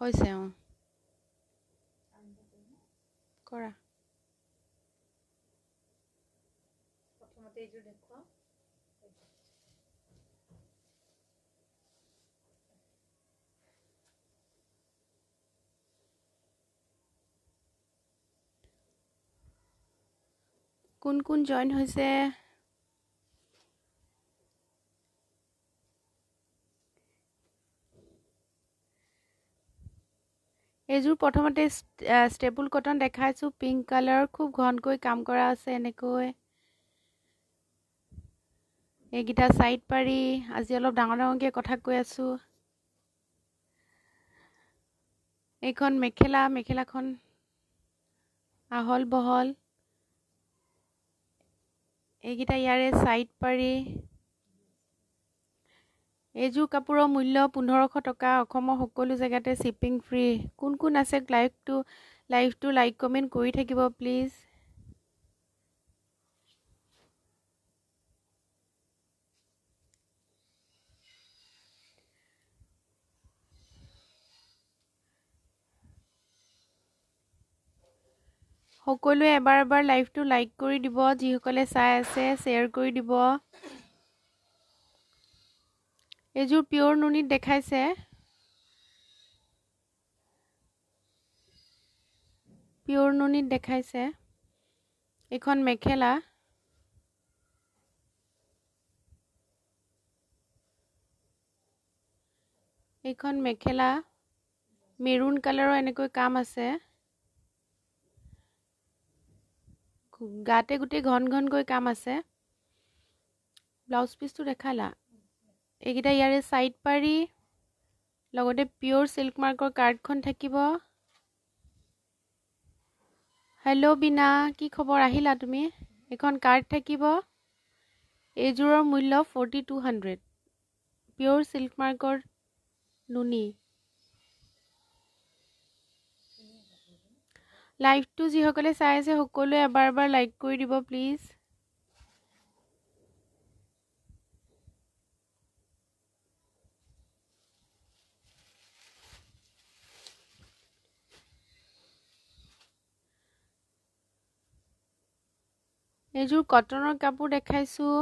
হৈছে অঁ কৰা প্ৰথমতে এইযোৰ দেখুৱাওঁ কোন কোন জইন হৈছে এইযোৰ প্ৰথমতে ষ্টেপুল কটন দেখাইছোঁ পিংক কালাৰ খুব ঘনকৈ কাম কৰা আছে এনেকৈ এইকেইটা চাইড পাৰি আজি অলপ ডাঙৰ ডাঙৰকৈ কথা কৈ আছোঁ এইখন মেখেলা মেখেলাখন আহল বহল এইকেইটা ইয়াৰে ছাইড পাৰি এইযোৰ কাপোৰৰ মূল্য পোন্ধৰশ টকা অসমৰ সকলো জেগাতে শ্বিপিং ফ্ৰী কোন কোন আছে লাইভটো লাইভটো লাইক কমেণ্ট কৰি থাকিব প্লিজ সকলোৱে এবাৰ এবাৰ লাইভটো লাইক কৰি দিব যিসকলে চাই আছে শ্বেয়াৰ কৰি দিব এজোৰ পিয়ৰ নুনিত দেখাইছে পিয়ৰ নুনিত দেখাইছে এইখন মেখেলা এইখন মেখেলা মেৰুণ কালাৰৰ এনেকৈ কাম আছে গাতে গোটেই ঘন ঘনকৈ কাম আছে ব্লাউজ পিচটো দেখালা এইকেইটা ইয়াৰে চাইড পাৰি লগতে পিয়'ৰ চিল্ক মাৰ্কৰ কাৰ্ডখন থাকিব হেল্ল' বীণা কি খবৰ আহিলা তুমি এখন কাৰ্ড থাকিব এইযোৰৰ মূল্য forty two hundred pure silk মাৰ্কৰ নুনি লাইভটো যিসকলে চাই আছে সকলোৱে এবাৰ এবাৰ লাইক কৰি দিব প্লিজ এইযোৰ কটনৰ কাপোৰ দেখাইছোঁ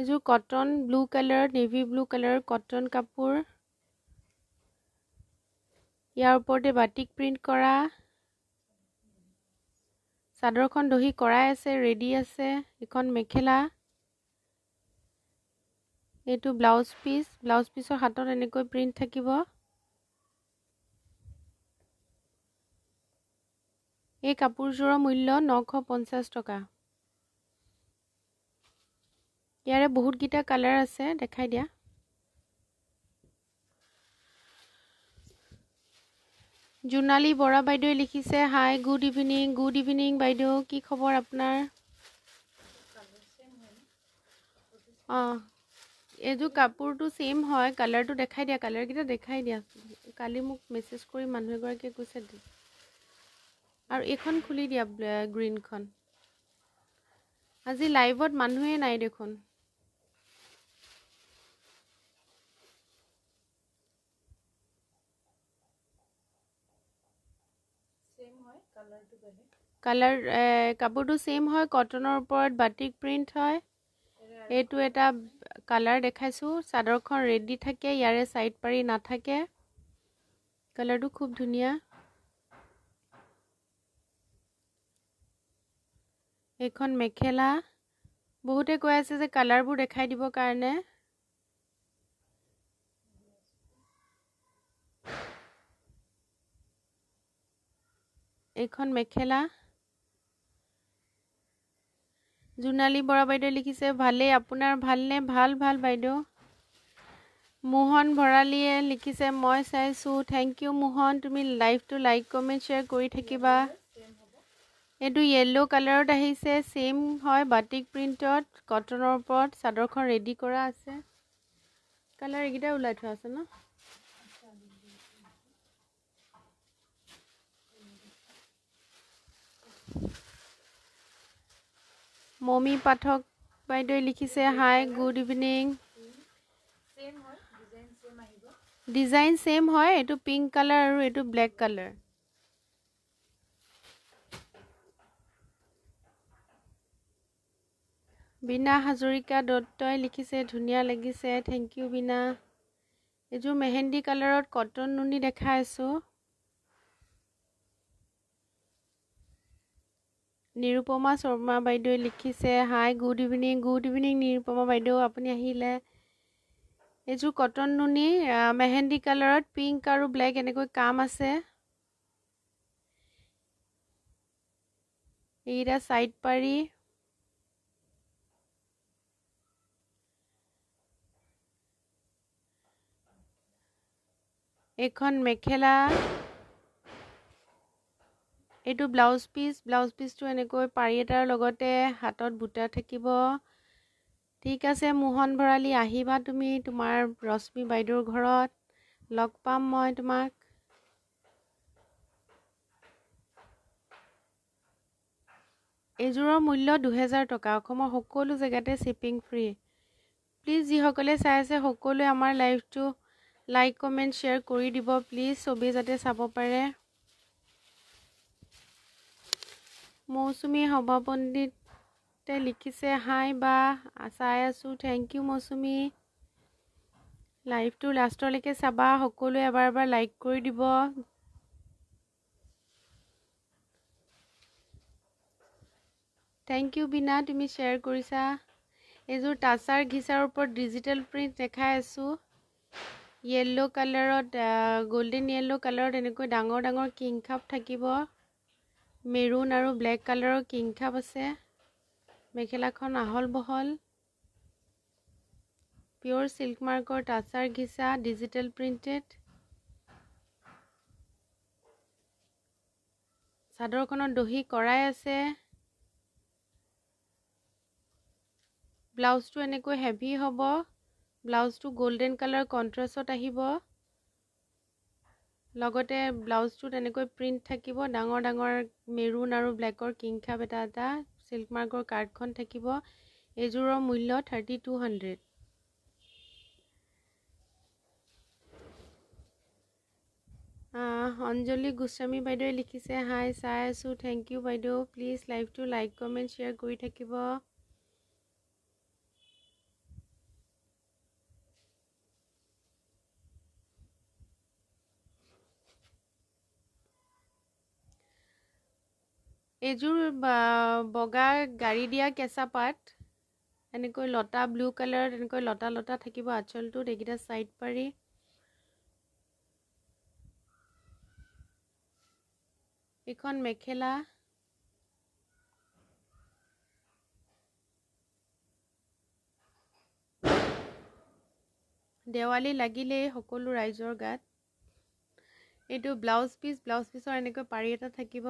এইযোৰ cotton blue colour navy blue কালাৰৰ কটন কাপোৰ ইয়াৰ ওপৰতে বাটিক প্ৰিণ্ট কৰা চাদৰখন দহি কৰাই আছে ৰেডি আছে এইখন মেখেলা এইটো ব্লাউজ পিচ ব্লাউজ পিচৰ হাতত এনেকৈ প্ৰিণ্ট থাকিব এই কাপোৰযোৰৰ মূল্য নশ পঞ্চাছ টকা ইয়াৰে বহুতকেইটা কালাৰ আছে দেখাই দিয়া জোনালী বৰা বাইদেৱে লিখিছে hi good evening good evening বাইদেউ কি খবৰ আপোনাৰ অঁ এইযোৰ কাপোৰটো ছেইম হয় কালাৰটো দেখাই দিয়া কালাৰকেইটা দেখাই দিয়া কালি মোক মেছেজ কৰি মানুহ এগৰাকীয়ে কৈছে আৰু এইখন খুলি দিয়া গ্ৰীণখন আজি লাইভত মানুহেই নাই দেখোন কালাৰ কাপোৰটো ছেইম হয় কটনৰ ওপৰত বাটিক প্ৰিণ্ট হয় এইটো এটা কালাৰ দেখাইছোঁ চাদৰখন ৰেডি থাকে ইয়াৰে চাইড পাৰি নাথাকে কালাৰটো খুব ধুনীয়া এইখন মেখেলা বহুতে কৈ আছে যে কালাৰবোৰ দেখাই দিব কাৰণে এইখন মেখেলা জোনালী বৰা বাইদেউ লিখিছে ভালেই আপোনাৰ ভালনে ভাল ভাল বাইদেউ মোহন ভৰালীয়ে লিখিছে মই চাইছোঁ থেংক ইউ মোহন তুমি লাইভটো লাইক কমেণ্ট শ্বেয়াৰ কৰি থাকিবা এইটো য়েল্ল' কালাৰত আহিছে ছেম হয় বাটিক প্ৰিণ্টত কটনৰ ওপৰত চাদৰখন ৰেডি কৰা আছে কালাৰ এইকেইটা ওলাই থোৱা আছে ন মমী পাঠক বাইদেৱে লিখিছে hi good evening design same হয় এইটো পিংক কালাৰ আৰু এইটো ব্লেক কালাৰ বীণা হাজৰিকা দত্তই লিখিছে ধুনীয়া লাগিছে থেংক ইউ বীণা এইযোৰ মেহেন্দি কালাৰত কটন নুনি দেখাই আছোঁ নিৰুপমা শৰ্মা বাইদেৱে লিখিছে hi good evening good evening Nirupama বাইদেউ আপুনি আহিলে এইযোৰ কটন নুনি মেহেন্দি কালাৰত পিংক আৰু ব্লেক এনেকৈ কাম আছে এইকেইটা ছাইড পাৰি এখন মেখেলা এইটো ব্লাউজ পিচ ব্লাউজ পিচটো এনেকৈ পাৰি এটাৰ লগতে হাতত বুটা থাকিব ঠিক আছে মোহন ভৰালি আহিবা তুমি তোমাৰ ৰশ্মি বাইদেউৰ ঘৰত লগ পাম মই তোমাক এইযোৰৰ মূল্য দুহেজাৰ টকা অসমৰ সকলো জেগাতে শ্বিপিং ফ্ৰী প্লিজ যিসকলে চাই আছে সকলোৱে আমাৰ লাইফটো লাইক কমেন্ট শ্বেয়াৰ কৰি দিব প্লিজ ছবি যাতে চাব পাৰে মৌচুমী সভাপণ্ডিতে লিখিছে হাই বা চাই আছোঁ থেংক ইউ মৌচুমী লাইভটো লাষ্টলৈকে চাবা সকলোৱে এবাৰ এবাৰ লাইক কৰি দিব থেংক ইউ বীণা তুমি শ্বেয়াৰ কৰিছা এইযোৰ টাচাৰ ঘিচাৰ ওপৰত ডিজিটেল প্ৰিণ্ট দেখাই আছোঁ য়েল্ল' কালাৰত গ'ল্ডেন য়েল্ল' কালাৰত এনেকৈ ডাঙৰ ডাঙৰ কিংখাপ থাকিব মেৰুণ আৰু ব্লেক কালাৰৰ কিংখাপ আছে মেখেলাখন আহল বহল পিয়'ৰ চিল্ক মাৰ্কৰ টাচাৰ ঘিচা ডিজিটেল প্ৰিণ্টেড চাদৰখনত দহি কৰাই আছে ব্লাউজটো এনেকৈ হেভি হ'ব ব্লাউজটো গোল্ডেন কালাৰ কণ্ট্ৰাষ্টত আহিব লগতে ব্লাউজটো তেনেকৈ প্ৰিণ্ট থাকিব ডাঙৰ ডাঙৰ মেৰুণ আৰু ব্লেকৰ কিংখাপ এটা এটা চিল্কমাৰ্কৰ কাৰ্ডখন থাকিব এইযোৰৰ মূল্য thirty two hundred Anjali Goswami বাইদেৱে লিখিছে হাই চাই আছোঁ থেংক ইউ বাইদেউ প্লিজ লাইভটো লাইক কমেণ্ট শ্বেয়াৰ কৰি থাকিব এইযোৰ বগা গাড়ী দিয়া কেঁচা পাত এনেকৈ লতা ব্লু কালাৰ এনেকৈ লতা লতা থাকিব আঁচলটোত এইকেইটা চাইড পাৰি এইখন মেখেলা দেৱালী লাগিলেই সকলো ৰাইজৰ গাত এইটো ব্লাউজ পিচ ব্লাউজ পিচৰ এনেকৈ পাৰি এটা থাকিব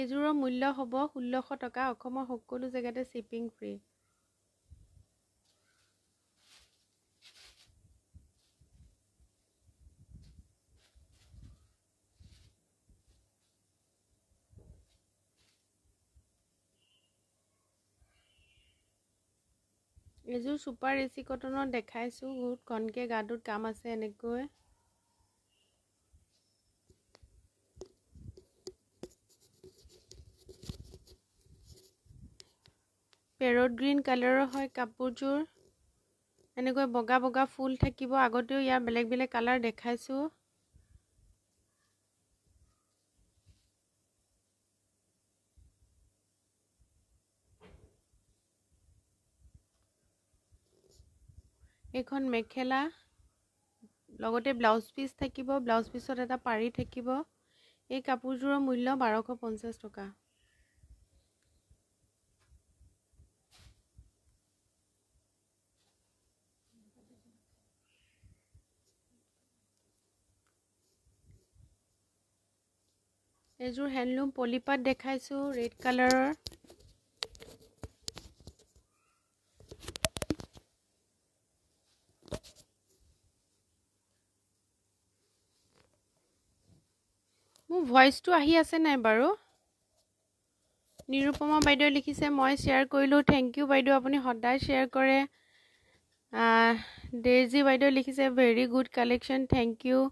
এইযোৰৰ মূল্য হ'ব ষোল্লশ টকা অসমৰ সকলো জেগাতে শ্বিপিং ফ্ৰী এইযোৰ চুপাৰ এ চি দেখাইছোঁ বহুত ঘনকৈ গাটোত কাম আছে এনেকৈ পেৰট গ্ৰীণ কালাৰৰ হয় কাপোৰযোৰ এনেকৈ বগা বগা ফুল থাকিব আগতেও ইয়াৰ বেলেগ বেলেগ কালাৰ দেখাইছোঁ এইখন মেখেলা লগতে ব্লাউজ পিচ থাকিব ব্লাউজ পিচত এটা পাৰি থাকিব এই কাপোৰযোৰৰ মূল্য বাৰশ পঞ্চাছ টকা এযোৰ হেণ্ডলুম পলিপাত দেখাইছোঁ ৰেড কালাৰৰ মোৰ ভইচটো আহি আছে নাই বাৰু নিৰূপমা বাইদেৱে লিখিছে মই শ্বেয়াৰ কৰিলোঁ থেংক ইউ বাইদেউ আপুনি সদায় শ্বেয়াৰ কৰে ডেৰজি বাইদেৱে লিখিছে very good collection thank you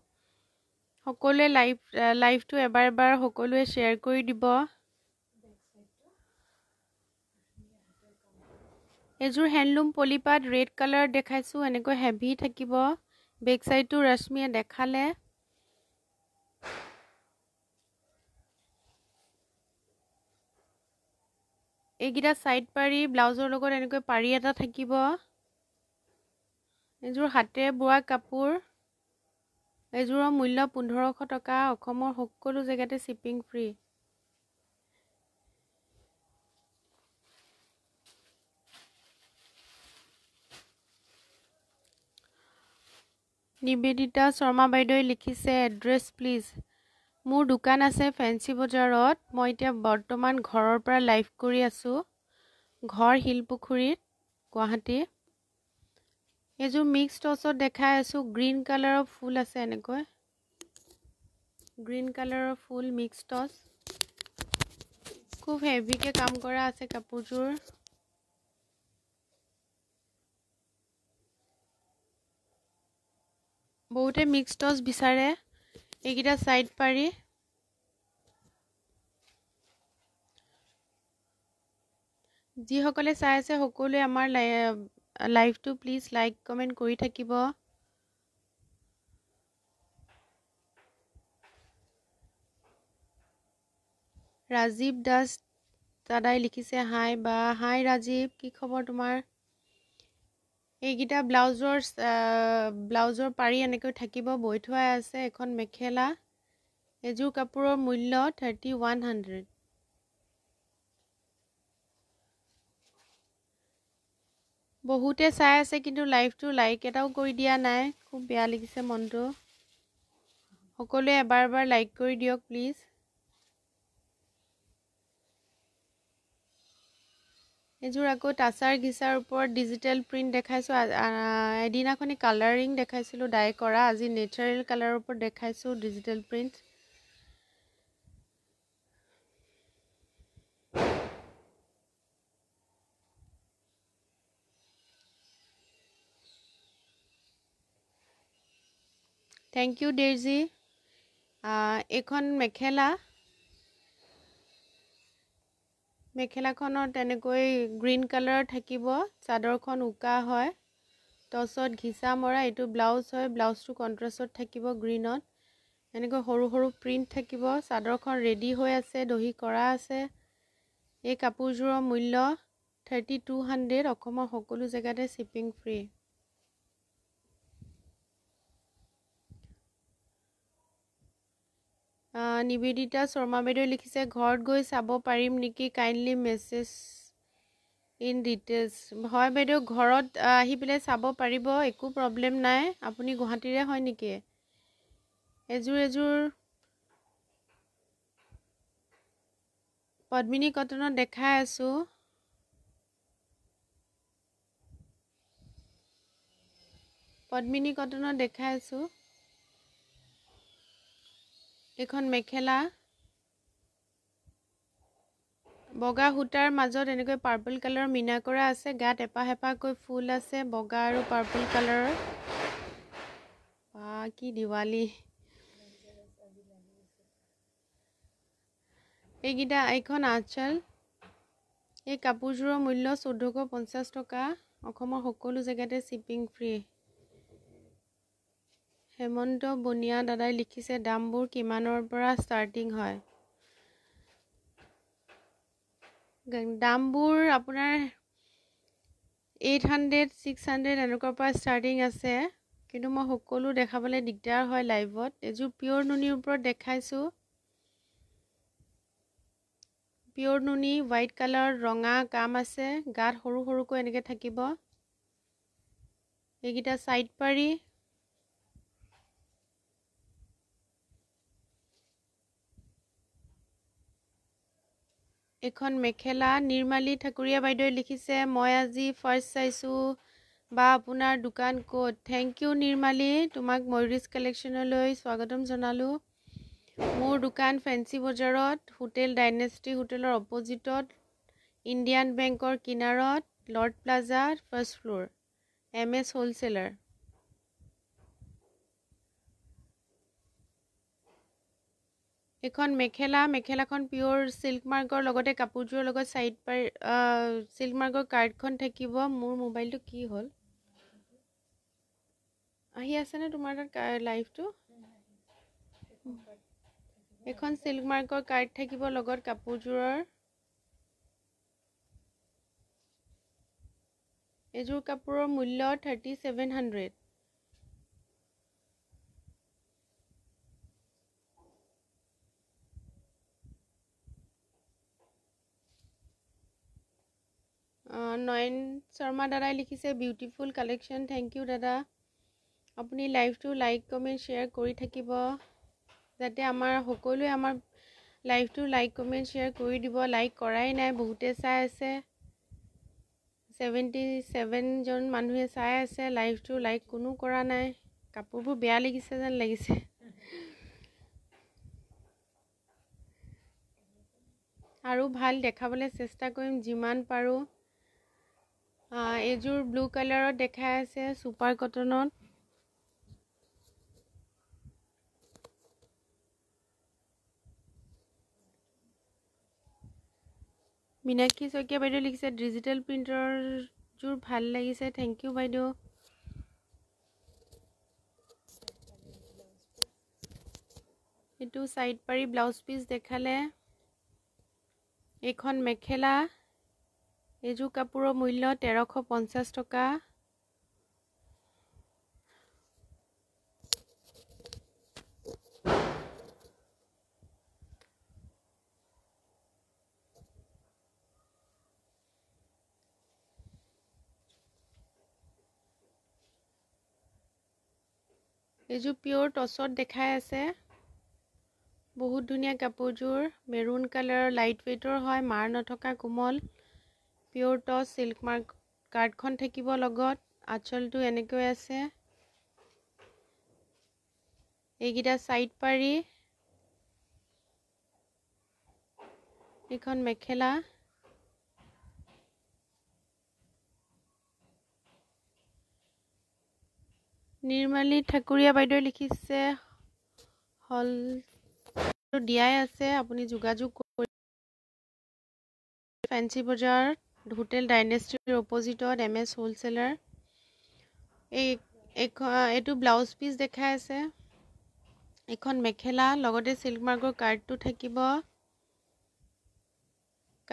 সকলোৱে লাইভ লাইভটো এবাৰ এবাৰ সকলোৱে শ্বেয়াৰ কৰি দিব এইযোৰ হেণ্ডলুম পলিপাত ৰেড কালাৰ দেখাইছোঁ এনেকৈ হেভি থাকিব বেক চাইডটো ৰশ্মিয়ে দেখালে এইকেইটা চাইড পাৰি ব্লাউজৰ লগত এনেকৈ পাৰি এটা থাকিব এইযোৰ হাতেৰে বোৱা কাপোৰ এযোৰৰ মূল্য পোন্ধৰশ টকা অসমৰ সকলো জেগাতে শ্বিপিং ফ্ৰী নিবেদিতা শৰ্মা বাইদেৱে লিখিছে এড্ৰেছ প্লিজ মোৰ দোকান আছে ফেঞ্চি বজাৰত মই এতিয়া বৰ্তমান ঘৰৰ পৰা লাইভ কৰি আছোঁ ঘৰ শিলপুখুৰীত গুৱাহাটী এযোৰ মিক্স টচত দেখাই আছোঁ গ্ৰীণ কালাৰৰ ফুল আছে এনেকৈ গ্ৰীণ কালাৰৰ ফুল মিক্স টচ খুব হেভিকৈ কাম কৰা আছে কাপোৰযোৰ বহুতে মিক্স টচ বিচাৰে এইকেইটা চাইড পাৰি যিসকলে চাই আছে সকলোৱে আমাৰ লাইভটো প্লিজ লাইক কমেণ্ট কৰি থাকিব ৰাজীৱ দাস দাদাই লিখিছে হাই বা হাই ৰাজীৱ কি খবৰ তোমাৰ এইকেইটা ব্লাউজৰ ব্লাউজৰ পাৰি এনেকৈ থাকিব বৈ থোৱাই আছে এখন মেখেলা এযোৰ কাপোৰৰ মূল্য থাৰ্টি ওৱান হাণ্ড্ৰেড বহুতে চাই আছে কিন্তু লাইভটো লাইক এটাও কৰি দিয়া নাই খুব বেয়া লাগিছে মনটো সকলোৱে এবাৰ এবাৰ লাইক কৰি দিয়ক প্লিজ এইযোৰ আকৌ টাচাৰ ঘিচাৰ ওপৰত ডিজিটেল প্ৰিণ্ট দেখাইছোঁ এদিনাখনি কালাৰিং দেখাইছিলোঁ ডাই কৰা আজি নেচাৰেল কালাৰৰ ওপৰত দেখাইছোঁ ডিজিটেল প্ৰিণ্ট থেংক ইউ ডেৰজি এইখন মেখেলা মেখেলাখনত তেনেকৈ গ্ৰীণ কালাৰত থাকিব চাদৰখন উকা হয় টচত ঘিচা মৰা এইটো ব্লাউজ হয় ব্লাউজটো কণ্ট্ৰাষ্টত থাকিব গ্ৰীণত এনেকৈ সৰু সৰু প্ৰিণ্ট থাকিব চাদৰখন ৰেডি হৈ আছে দহি কৰা আছে এই কাপোৰযোৰৰ মূল্য থাৰ্টি টু হাণ্ড্ৰেড অসমৰ সকলো জেগাতে শ্বিপিং ফ্ৰী নিবেদিতা শৰ্মা বাইদেউ লিখিছে ঘৰত গৈ চাব পাৰিম নেকি কাইণ্ডলি মেছেজ ইন ডিটেইলছ হয় বাইদেউ ঘৰত আহি পেলাই চাব পাৰিব একো প্ৰব্লেম নাই আপুনি গুৱাহাটীৰে হয় নেকি এযোৰ এযোৰ পদ্মিনী কটনত দেখাই আছোঁ পদ্মিনী কটনত দেখাই আছোঁ এখন মেখেলা বগা সূতাৰ মাজত এনেকৈ পাৰ্পল কালাৰৰ মিনা কৰা আছে গাত এপাহ এপাহকৈ ফুল আছে বগা আৰু পাৰ্পল কালাৰৰ বা কি দিৱালী এইকেইটা এইখন আঁচল এই কাপোৰযোৰৰ মূল্য চৈধ্যশ পঞ্চাছ টকা অসমৰ সকলো জেগাতে শ্বিপিং ফ্ৰী হেমন্ত বনিয়া দাদাই লিখিছে দামবোৰ কিমানৰ পৰা ষ্টাৰ্টিং হয় দামবোৰ আপোনাৰ এইট হাণ্ড্ৰেড ছিক্স হাণ্ড্ৰেড এনেকুৱাৰ পৰা ষ্টাৰ্টিং আছে কিন্তু মই সকলো দেখাবলৈ দিগদাৰ হয় লাইভত এযোৰ পিয়'ৰ নুনিৰ ওপৰত দেখাইছোঁ পিয়'ৰ নুনি হোৱাইট কালাৰ ৰঙা কাম আছে গাত সৰু সৰুকৈ এনেকৈ থাকিব এইকেইটা ছাইড পাৰি এখন মেখেলা নিৰ্মালী ঠাকুৰীয়া বাইদেৱে লিখিছে মই আজি ফাৰ্ষ্ট চাইছোঁ বা আপোনাৰ দোকান ক'ত থেংক ইউ নিৰ্মালী তোমাক ময়ূৰিছ কালেকশ্যনলৈ স্বাগতম জনালোঁ মোৰ দোকান ফেঞ্চি বজাৰত হোটেল ডাইনেষ্টি হোটেলৰ অপজিটত ইণ্ডিয়ান বেংকৰ কিনাৰত লৰ্ড প্লাজা ফাৰ্ষ্ট ফ্ল'ৰ এম এছ হ'লচেলাৰ এখন মেখেলা মেখেলাখন পিয়ৰ চিল্ক মাৰ্কৰ লগতে কাপোৰযোৰৰ লগত চাইড পাৰি চিল্ক মাৰ্কৰ কাৰ্ডখন থাকিব মোৰ মোবাইলটো কি হ'ল আহি আছেনে তোমাৰ তাত লাইফটো এখন চিল্ক মাৰ্কৰ কাৰ্ড থাকিব লগত কাপোৰযোৰৰ এযোৰ কাপোৰৰ মূল্য thirty seven hundred Nayan Sharma দাদাই লিখিছে বিউটিফুল কালেকশ্যন থেংক ইউ দাদা আপুনি লাইভটো লাইক কমেণ্ট শ্বেয়াৰ কৰি থাকিব যাতে আমাৰ সকলোৱে আমাৰ লাইভটো লাইক কমেণ্ট শ্বেয়াৰ কৰি দিব লাইক কৰাই নাই বহুতে চাই আছে ছেভেণ্টি চেভেনজন মানুহে চাই আছে লাইভটো লাইক কোনো কৰা নাই কাপোৰবোৰ বেয়া লাগিছে যেন লাগিছে আৰু ভাল দেখাবলৈ চেষ্টা কৰিম যিমান পাৰোঁ এইযোৰ ব্লু কালাৰত দেখাই আছে চুপাৰ কটনত মিনাক্ষী শইকীয়া বাইদেউ লিখিছে ডিজিটেল প্ৰিণ্টাৰযোৰ ভাল লাগিছে থেংক ইউ বাইদেউ এইটো চাইড পাৰি ব্লাউজ পিচ দেখালে এইখন মেখেলা এইযোৰ কাপোৰৰ মূল্য তেৰশ পঞ্চাছ টকা এইযোৰ পিয়ৰ টচত দেখাই আছে বহুত ধুনীয়া কাপোৰযোৰ মেৰুণ কালাৰৰ লাইট ৱেইটৰ হয় মাৰ নথকা কোমল পিয়ৰ টস সিল্ক মাৰ্ক কাৰ্ড থাকিব লগত আঁচলটো এনেকৈ আছে এইকেইটা সাইড পাৰি এইখন মেখেলা নিৰ্মালী ঠাকুৰিয়া বাইদ লিখিছে হল দিয়াই আছে আপুনি যোগাযোগ ফেন্সি বজাৰ হোটেল ডাইনেষ্টিৰ অপজিটত এম এছ হোলচেলাৰ এই এইটো ব্লাউজ পিচ দেখাই আছে এইখন মেখেলা লগতে চিল্ক চিল্কমাৰ্গৰ কাৰ্ডটো থাকিব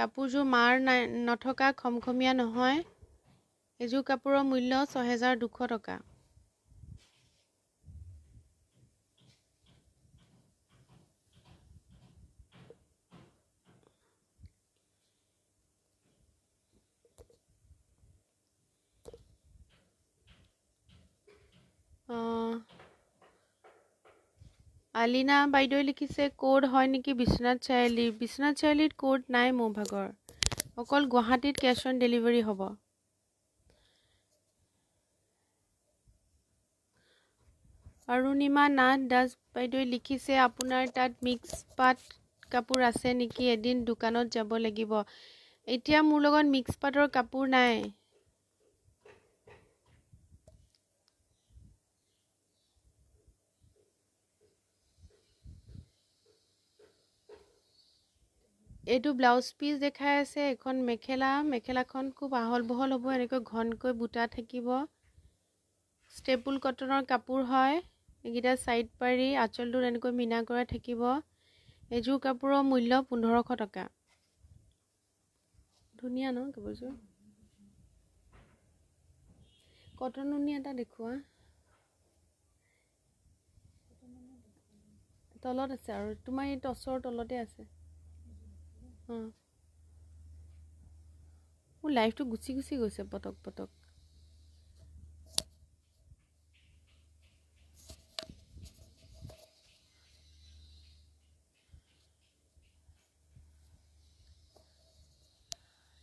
কাপোৰযোৰ মাৰ নাই নথকা খমখমীয়া নহয় এইযোৰ কাপোৰৰ মূল্য ছহেজাৰ দুশ টকা আলিনা বাইদেৱে লিখিছে ক'ত হয় নেকি বিশ্বনাথ চাৰিআলি বিশ্বনাথ চাৰিআলিত ক'ত নাই মোৰ ভাগৰ অকল গুৱাহাটীত কেছ অন ডেলিভাৰী হ'ব অৰুণিমা নাথ দাস বাইদেৱে লিখিছে আপোনাৰ তাত মিক্স পাট কাপোৰ আছে নেকি এদিন দোকানত যাব লাগিব এতিয়া মোৰ লগত মিক্স পাটৰ কাপোৰ নাই এইটো ব্লাউজ পিচ দেখাই আছে এখন মেখেলা মেখেলাখন খুব আহল বহল হ'ব এনেকৈ ঘনকৈ বুটা থাকিব ষ্টেপুল কটনৰ কাপোৰ হয় এইকেইটা চাইড পাৰি আঁচলটোত এনেকৈ মিনা কৰা থাকিব এযোৰ কাপোৰৰ মূল্য পোন্ধৰশ টকা ধুনীয়া ন কাপোৰযোৰ কটন উনি এটা দেখুওৱা তলত আছে আৰু তোমাৰ এই টচৰ তলতে আছে मोर हाँ। लाइफ तो गुछ गुछ ग पटक पटक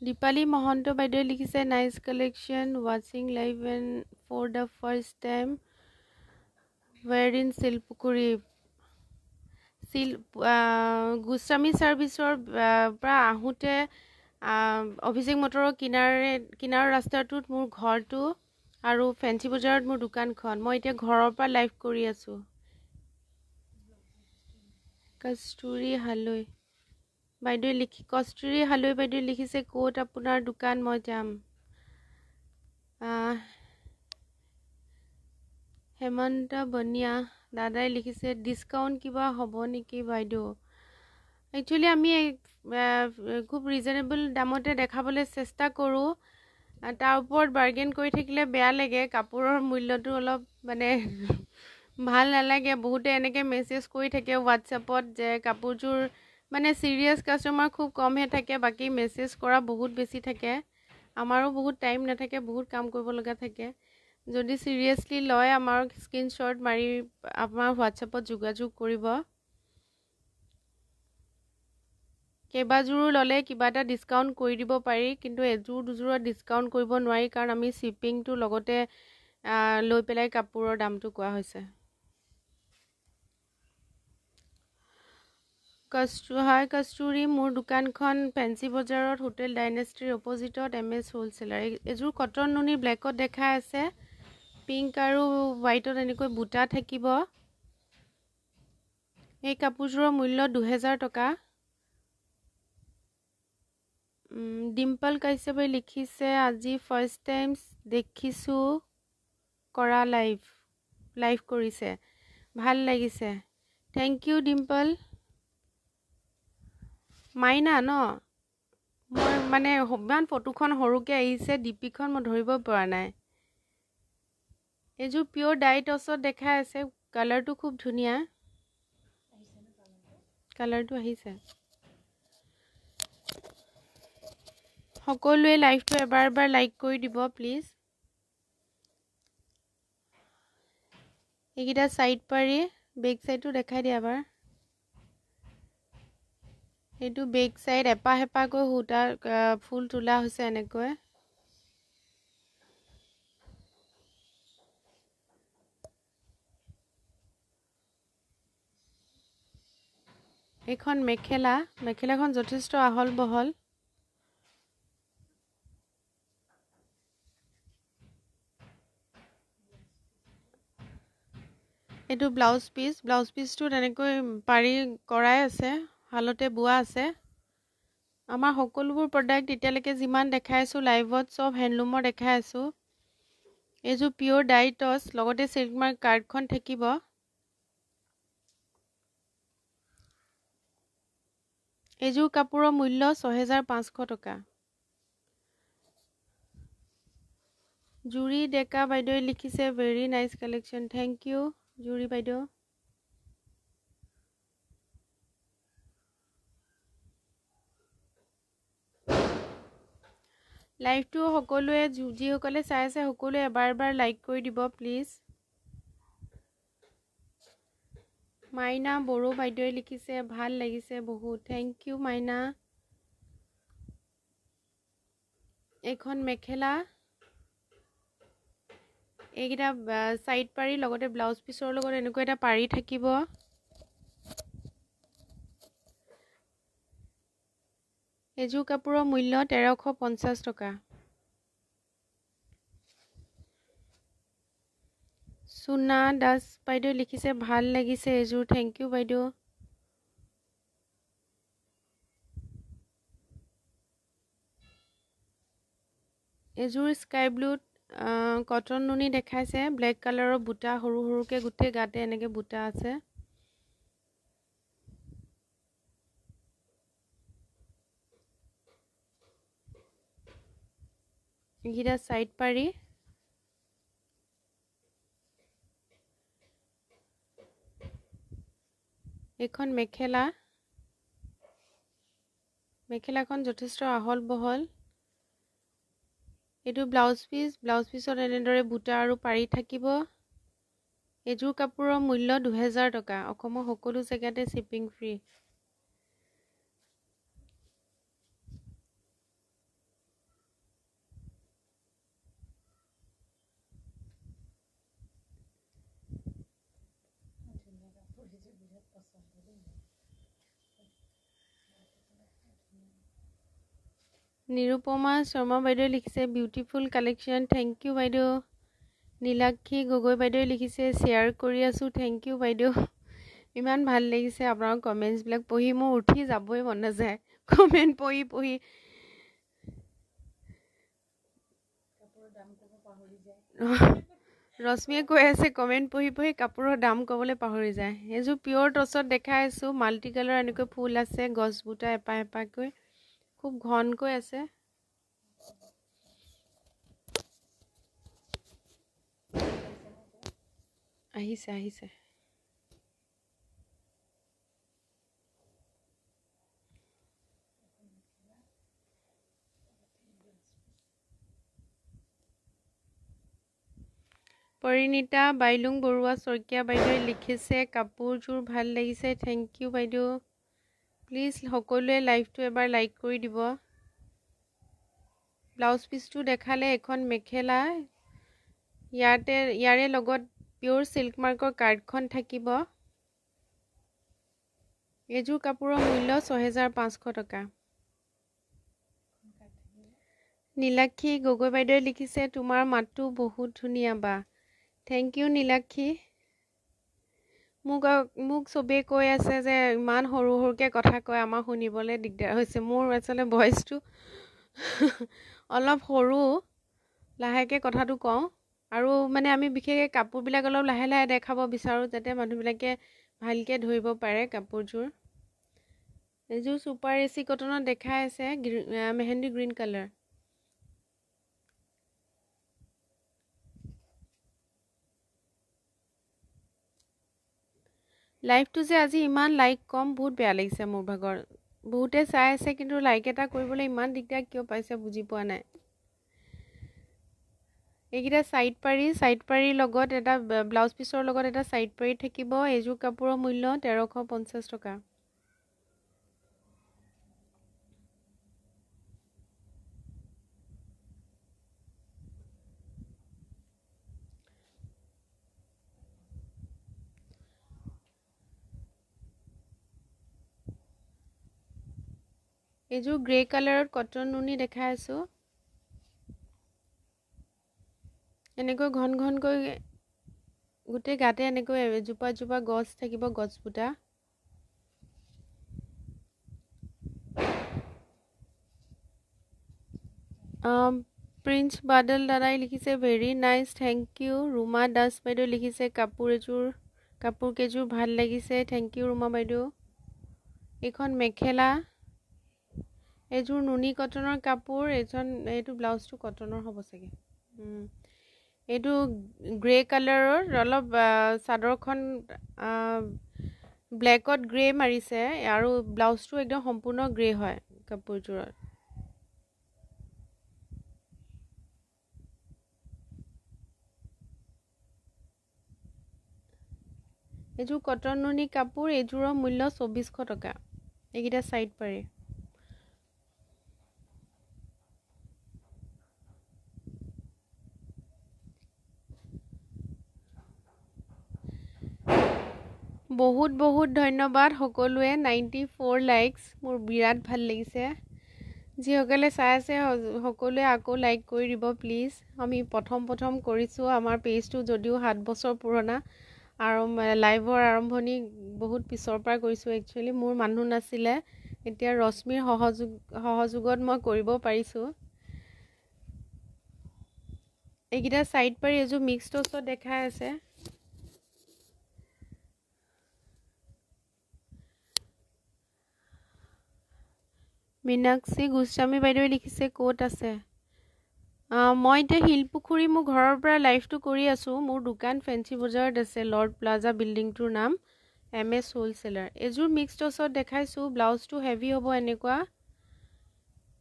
दीपाली महंत बैदे लिखिसे nice collection watching live and for the first time where in Silpukhuri আছিল গোস্বামী ছাৰ্ভিচৰ পৰা আহোঁতে অভিষেক মটৰৰ কিনাৰে কিনাৰৰ ৰাস্তাটোত মোৰ ঘৰটো আৰু ফেঞ্চি বজাৰত মোৰ দোকানখন মই এতিয়া ঘৰৰ পৰা লাইভ কৰি আছোঁ কস্তুৰী হালৈ বাইদেৱে লিখি কস্তুৰী হালৈ বাইদেৱে লিখিছে ক'ত আপোনাৰ দোকান মই যাম হেমন্ত বনিয়া দাদাই লিখিছে ডিছকাউণ্ট কিবা হ'ব নেকি বাইদেউ একচুৱেলি আমি খুব ৰিজনেবল দামতে দেখাবলৈ চেষ্টা কৰোঁ তাৰ ওপৰত বাৰ্গেন কৰি থাকিলে বেয়া লাগে কাপোৰৰ মূল্যটো অলপ মানে ভাল নালাগে বহুতে এনেকৈ মেছেজ কৰি থাকে হোৱাটছএপত যে কাপোৰযোৰ মানে চিৰিয়াছ কাষ্টমাৰ খুব কমহে থাকে বাকী মেছেজ কৰা বহুত বেছি থাকে আমাৰো বহুত টাইম নাথাকে বহুত কাম কৰিবলগা থাকে যদি ছিৰিয়াছলি লয় আমাৰ স্ক্ৰীনশ্বট মাৰি আমাৰ হোৱাটছএপত যোগাযোগ কৰিব কেইবাযোৰো ল'লে কিবা এটা ডিছকাউণ্ট কৰি দিব পাৰি কিন্তু এযোৰ দুযোৰত ডিছকাউণ্ট কৰিব নোৱাৰি কাৰণ আমি শ্বিপিংটো লগতে লৈ পেলাই কাপোৰৰ দামটো কোৱা হৈছে কষ্টু হয় কস্তুৰী মোৰ দোকানখন ফেঞ্চি বজাৰত হোটেল ডাইনেষ্ট্ৰীৰ অপজিটত এম এছ হ'লচেলাৰ এযোৰ কটন নুনি ব্লেকত দেখাই আছে পিংক আৰু হোৱাইটত এনেকৈ বুটা থাকিব এই কাপোৰযোৰৰ মূল্য দুহেজাৰ টকা ডিম্পল কাশ্যপে লিখিছে আজি ফাৰ্ষ্ট টাইমছ দেখিছোঁ কৰা লাইভ লাইভ কৰিছে ভাল লাগিছে থেংক ইউ ডিম্পল মাইনা ন মই মানে ইমান ফটোখন সৰুকৈ আহিছে ডিপিখন মই ধৰিব পৰা নাই এইযোৰ পিয়ৰ ডাই টচত দেখাই আছে কালাৰটো খুব ধুনীয়া কালাৰটো আহিছে সকলোৱে লাইভটো এবাৰ এবাৰ লাইক কৰি দিব প্লিজ এইকেইটা চাইড পাৰি বেক চাইডটো দেখাই দিয়া এবাৰ এইটো বেক চাইড এপাহ হেপাকৈ সূতা ফুল তোলা হৈছে এনেকৈ এইখন মেখেলা মেখেলাখন যথেষ্ট আহল বহল এইটো ব্লাউজ পিচ ব্লাউজ পিচটো তেনেকৈ পাৰি কৰাই আছে শালতে বোৱা আছে আমাৰ সকলোবোৰ প্ৰডাক্ট এতিয়ালৈকে যিমান দেখাই আছোঁ লাইভত চব হেণ্ডলুমৰ দেখাই আছোঁ এইযোৰ পিয়'ৰ ডাইটছ লগতে চিল্কমাৰ্ক কাৰ্ডখন থাকিব এযোৰ কাপোৰৰ মূল্য ছহেজাৰ পাঁচশ টকা জুৰি ডেকা বাইদেৱে লিখিছে very nice collection thank you Juri বাইদেউ লাইভটো সকলোৱে যিসকলে চাই আছে সকলোৱে এবাৰ এবাৰ লাইক কৰি দিব প্লিজ মাইনা বড়ো বাইদেউৱে লিখিছে ভাল লাগিছে বহুত থেংক ইউ মাইনা এইখন মেখেলা এইকেইটা ছাইড পাৰি লগতে ব্লাউজ পিছৰ লগত এনেকুৱা এটা পাৰি থাকিব এযোৰ কাপোৰৰ মূল্য তেৰশ পঞ্চাছ টকা সোনা দাস বাইদেউ লিখিছে ভাল লাগিছে এযোৰ থেংক ইউ বাইদেউ এযোৰ স্কাই ব্লুত কটন নুনি দেখাইছে ব্লেক কালাৰৰ বুটা সৰু সৰুকৈ গোটেই গাতে এনেকৈ বুটা আছে এইকেইটা ছাইড পাৰি এইখন মেখেলা মেখেলাখন যথেষ্ট আহল বহল এইটো ব্লাউজ পিচ ব্লাউজ পিচত এনেদৰে বুটা আৰু পাৰি থাকিব এইযোৰ কাপোৰৰ মূল্য দুহেজাৰ টকা অসমৰ সকলো জেগাতে শ্বিপিং ফ্ৰী নিৰূপমা শৰ্মা বাইদেৱে লিখিছে বিউটিফুল কালেকশ্যন থেংক ইউ বাইদেউ নীলাক্ষী গগৈ বাইদেৱে লিখিছে শ্বেয়াৰ কৰি আছোঁ থেংক ইউ বাইদেউ ইমান ভাল লাগিছে আপোনাৰ কমেণ্টছবিলাক পঢ়ি মোৰ উঠি যাবই মন নাযায় কমেণ্ট পঢ়ি পঢ়ি ৰশ্মিয়ে কৈ আছে কমেণ্ট পঢ়ি পঢ়ি কাপোৰৰ দাম ক'বলৈ পাহৰি যায় এইযোৰ পিয়ৰ টচত দেখাই আছোঁ মাল্টি কালাৰ এনেকৈ ফুল আছে গছ বুটা এপাহ এপাহকৈ खूब घन को ऐसे आही से आही से परिणीता बैलुंग बरवा शर्किया बैदे लिखिसे कपूर जोर भल लगे थैंक यू बैदे প্লিজ সকলোৱে লাইভটো এবাৰ লাইক কৰি দিব ব্লাউজ পিচটো দেখালে এখন মেখেলা ইয়াতে ইয়াৰে লগত পিয়'ৰ চিল্কমাৰ্কৰ কাৰ্ডখন থাকিব এযোৰ কাপোৰৰ মূল্য ছহেজাৰ পাঁচশ টকা নীলাক্ষী গগৈ বাইদেৱে লিখিছে তোমাৰ মাতটো বহুত ধুনীয়া বা থেংক ইউ নীলাক্ষী মোক মোক চবেই কৈ আছে যে ইমান সৰু সৰুকৈ কথা কয় আমাৰ শুনিবলৈ দিগদাৰ হৈছে মোৰ আচলতে ভইচটো অলপ সৰু লাহেকৈ কথাটো কওঁ আৰু মানে আমি বিশেষকৈ কাপোৰবিলাক অলপ লাহে লাহে দেখাব বিচাৰোঁ যাতে মানুহবিলাকে ভালকৈ ধৰিব পাৰে কাপোৰযোৰ এইযোৰ চুপাৰ এ কটনত দেখাই আছে গ্ৰী মেহেন্দি গ্ৰীণ কালাৰ লাইভটো যে আজি ইমান লাইক কম বহুত বেয়া লাগিছে মোৰ ভাগৰ বহুতে চাই আছে কিন্তু লাইক এটা কৰিবলৈ ইমান দিগদাৰ কিয় পাইছে বুজি পোৱা নাই এইকেইটা ছাইড পাৰি ছাইড পাৰিৰ লগত এটা ব্লাউজ পিচৰ লগত এটা ছাইড পাৰি থাকিব এযোৰ কাপোৰৰ মূল্য তেৰশ পঞ্চাছ টকা এইযোৰ গ্ৰে কালাৰত কটন নুনি দেখাই আছোঁ এনেকৈ ঘন ঘনকৈ গোটেই গাতে এনেকৈ এজোপা জোপা গছ থাকিব গছ গছবোটা প্ৰিন্স বাদল দাদাই লিখিছে very nice thank you Ruma Das বাইদেউ লিখিছে কাপোৰ এযোৰ কাপোৰ কেইযোৰ ভাল লাগিছে থেংক ইউ ৰুমা বাইদেউ এইখন মেখেলা এইযোৰ নুনি কটনৰ কাপোৰ এইজন এইটো ব্লাউজটো কটনৰ হ'ব চাগে এইটো গ্ৰে কালাৰৰ অলপ চাদৰখন ব্লেকত গ্ৰে মাৰিছে আৰু ব্লাউজটো একদম সম্পূৰ্ণ গ্ৰে হয় কাপোৰযোৰত এইযোৰ কটন নুনি কাপোৰ এইযোৰৰ মূল্য চৌব্বিছশ টকা এইকেইটা চাইড পাৰি বহুত বহুত ধন্যবাদ সকলোৱে নাইণ্টি ফ'ৰ লাইকছ মোৰ বিৰাট ভাল লাগিছে যিসকলে চাই আছে সকলোৱে আকৌ লাইক কৰি দিব প্লিজ আমি প্ৰথম প্ৰথম কৰিছোঁ আমাৰ পেজটো যদিও সাত বছৰ পুৰণা আৰু লাইভৰ আৰম্ভণি বহুত পিছৰ পৰা কৰিছোঁ একচুৱেলি মোৰ মানুহ নাছিলে এতিয়া ৰশ্মিৰ সহযোগ সহযোগত মই কৰিব পাৰিছোঁ এইকেইটা চাইড পাৰি এযোৰ মিক্স টচত দেখাই আছে মীনাক্ষী গোস্বামী বাইদেৱে লিখিছে ক'ত আছে মই এতিয়া শিলপুখুৰী মোৰ ঘৰৰ পৰা লাইফটো কৰি আছোঁ মোৰ দোকান ফেঞ্চি বজাৰত আছে লৰ্ড প্লাজা বিল্ডিংটোৰ নাম এম এছ হ'লচেলাৰ এযোৰ মিক্স টচত দেখাইছোঁ ব্লাউজটো হেভি হ'ব এনেকুৱা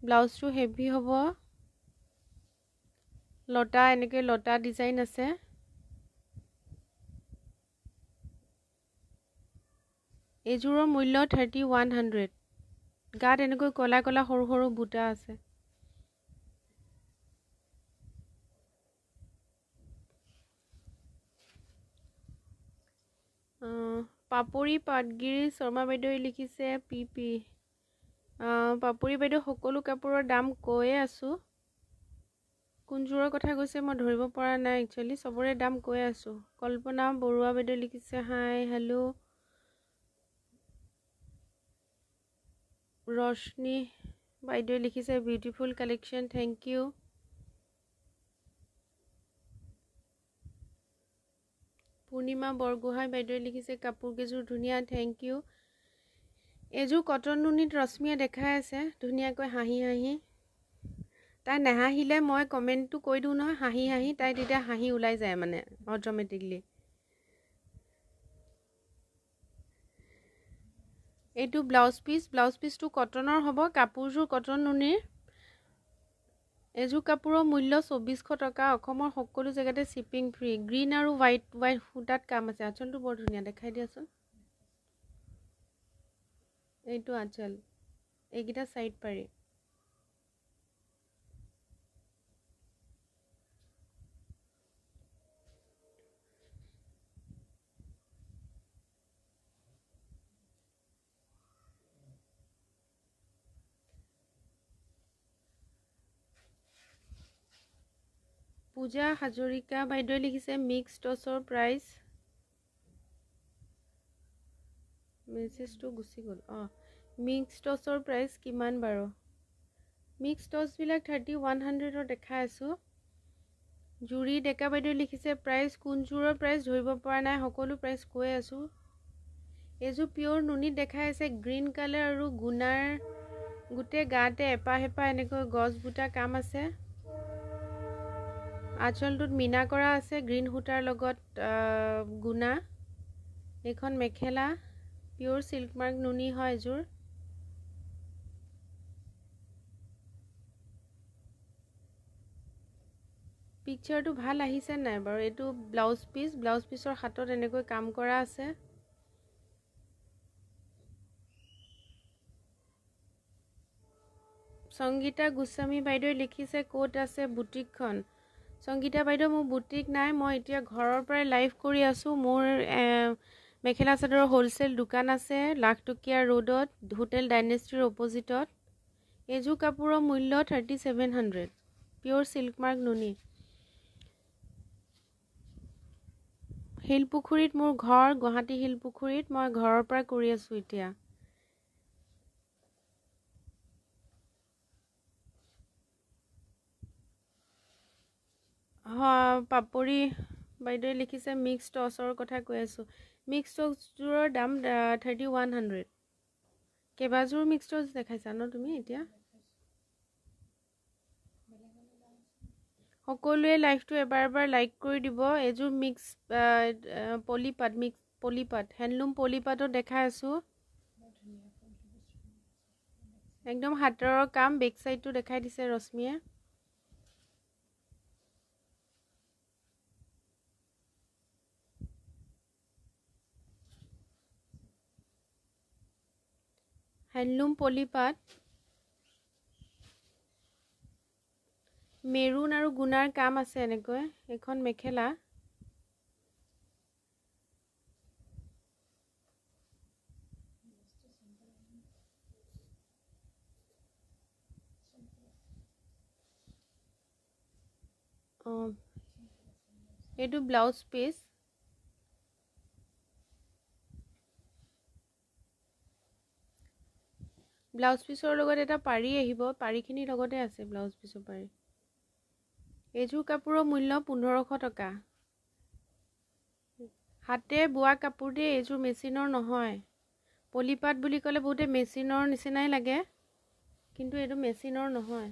ব্লাউজটো হেভি হ'ব লতা এনেকৈ লতা ডিজাইন আছে এইযোৰৰ মূল্য থাৰ্টি ওৱান হাণ্ড্ৰেড গাত এনেকৈ ক'লা ক'লা সৰু সৰু বুটা আছে পাপৰি পাটগিৰি শৰ্মা বাইদেৱে লিখিছে পি পি পাপৰি বাইদেউ সকলো কাপোৰৰ দাম কৈয়ে আছোঁ কোনযোৰৰ কথা কৈছে মই ধৰিব পৰা নাই একচুৱেলি চবৰে দাম কৈ আছোঁ কল্পনা বৰুৱা বাইদেউ লিখিছে হাই হেল্ল' ৰশ্মী বাইদেৱে লিখিছে beautiful collection thank you Purnima Borgohain বাইদেৱে লিখিছে কাপোৰকেইযোৰ ধুনীয়া থেংক ইউ এযোৰ কটন নুনিত ৰশ্মীয়ে দেখাই আছে ধুনীয়াকৈ হাঁহি হাঁহি তাই নাহাঁহিলে মই কমেণ্টটো কৈ দিওঁ নহয় হাঁহি হাঁহি তাই তেতিয়া হাঁহি ওলাই যায় মানে অট'মেটিকলি এইটো ব্লাউজ পিচ ব্লাউজ পিচটো কটনৰ হ'ব কাপোৰযোৰ কটন নুনিৰ এযোৰ কাপোৰৰ মূল্য চৌব্বিছশ টকা অসমৰ সকলো জেগাতে শ্বিপিং ফ্ৰী গ্ৰীণ আৰু হোৱাইট হোৱাইট সূতাত কাম আছে আঁচলটো বৰ ধুনীয়া দেখাই দিয়াচোন এইটো আঁচল এইকেইটা চাইড পাৰি পূজা হাজৰিকা বাইদেউ লিখিছে মিক্স টচৰ প্ৰাইচ মেছেজটো গুচি গ'ল অঁ মিক্স টচৰ প্ৰাইচ কিমান বাৰু মিক্স টচবিলাক থাৰ্টি ওৱান হাণ্ড্ৰেডৰ দেখাই আছোঁ জুৰি ডেকা বাইদেউ লিখিছে প্ৰাইচ কোনযোৰৰ প্ৰাইচ ধৰিব পৰা নাই সকলো প্ৰাইচ কৈ আছোঁ এযোৰ পিয়'ৰ নুনিত দেখাই আছে গ্ৰীণ কালাৰ আৰু গুণাৰ গোটেই গাতে এপাহ এপাহ এনেকৈ গছ বুটা কাম আছে আচলটোত মিনা কৰা আছে গ্ৰীণ সূতাৰ লগত গুণা এইখন মেখেলা পিয়'ৰ চিল্ক মাৰ্ক নুনি হয় এযোৰ পিকচাৰটো ভাল আহিছে নাই বাৰু এইটো ব্লাউজ পিচ ব্লাউজ পিচৰ হাতত এনেকৈ কাম কৰা আছে সংগীতা গোস্বামী বাইদেৱে লিখিছে ক'ত আছে বুটিকখন সংগীতা বাইদেউ মোৰ বুটিক নাই মই এতিয়া ঘৰৰ পৰাই লাইভ কৰি আছোঁ মোৰ মেখেলা চাদৰৰ হ'লচেল দোকান আছে লাখটকীয়া ৰোডত হোটেল ডাইনেষ্টিৰ অপজিটত এইযোৰ কাপোৰৰ মূল্য thirty seven hundred pure silk mark নুনি শিলপুখুৰীত মোৰ ঘৰ গুৱাহাটী শিলপুখুৰীত মই ঘৰৰ পৰা কৰি আছোঁ এতিয়া হয় পাপৰি বাইদেৱে লিখিছে মিক্স টচৰ কথা কৈ আছোঁ মিক্স টচযোৰৰ দাম থাৰ্টি ওৱান হাণ্ড্ৰেড কেইবাযোৰ মিক্স টচ দেখাইছা ন তুমি এতিয়া সকলোৱে লাইফটো এবাৰ এবাৰ লাইক কৰি দিব এযোৰ মিক্স পলিপাত মিক্স পলিপাত হেণ্ডলুম পলিপাতো দেখাই আছোঁ একদম হাতৰ কাম বেক চাইডটো দেখাই দিছে ৰশ্মিয়ে হ্যান্ডলুম পলিপাট মেৰুণ আৰু গুণাৰ কাম আছে এনেকৈ এখন মেখেলা এইটো ব্লাউজ পিচ ব্লাউজ পিচৰ লগত এটা পাৰি আহিব পাৰিখিনিৰ লগতে আছে ব্লাউজ পিচৰ পাৰি এইযোৰ কাপোৰৰ মূল্য পোন্ধৰশ টকা হাতেৰে বোৱা কাপোৰ দেই এইযোৰ মেচিনৰ নহয় পলিপাট বুলি ক'লে বহুতে মেচিনৰ নিচিনাই লাগে কিন্তু এইটো মেচিনৰ নহয়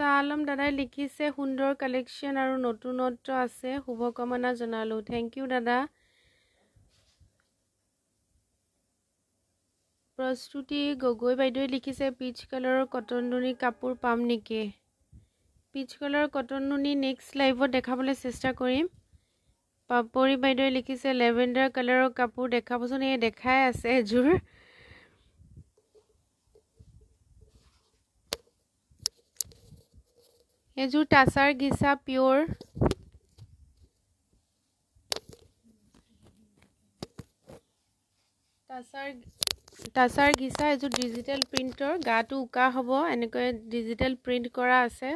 শাহ আলম দাদাই লিখিছে সুন্দৰ কালেকশ্যন আৰু নতুনত্ব আছে শুভকামনা জনালোঁ থেংক ইউ দাদা প্ৰস্তুতি গগৈ বাইদেৱে লিখিছে পিচ কালাৰৰ কটন দুনি কাপোৰ পাম নেকি পিচ কালাৰৰ কটন দুনি নেক্সট লাইভত দেখাবলৈ চেষ্টা কৰিম পাপৰি বাইদেৱে লিখিছে লেভেণ্ডাৰ কালাৰৰ কাপোৰ দেখাবচোন এই দেখাই আছে এযোৰ এযোৰ টাচাৰ গিচা পিয়'ৰ টাচাৰ টাচাৰ গিচা এযোৰ ডিজিটেল প্ৰিণ্টৰ গাটো উকা হ'ব এনেকৈ ডিজিটেল প্ৰিণ্ট কৰা আছে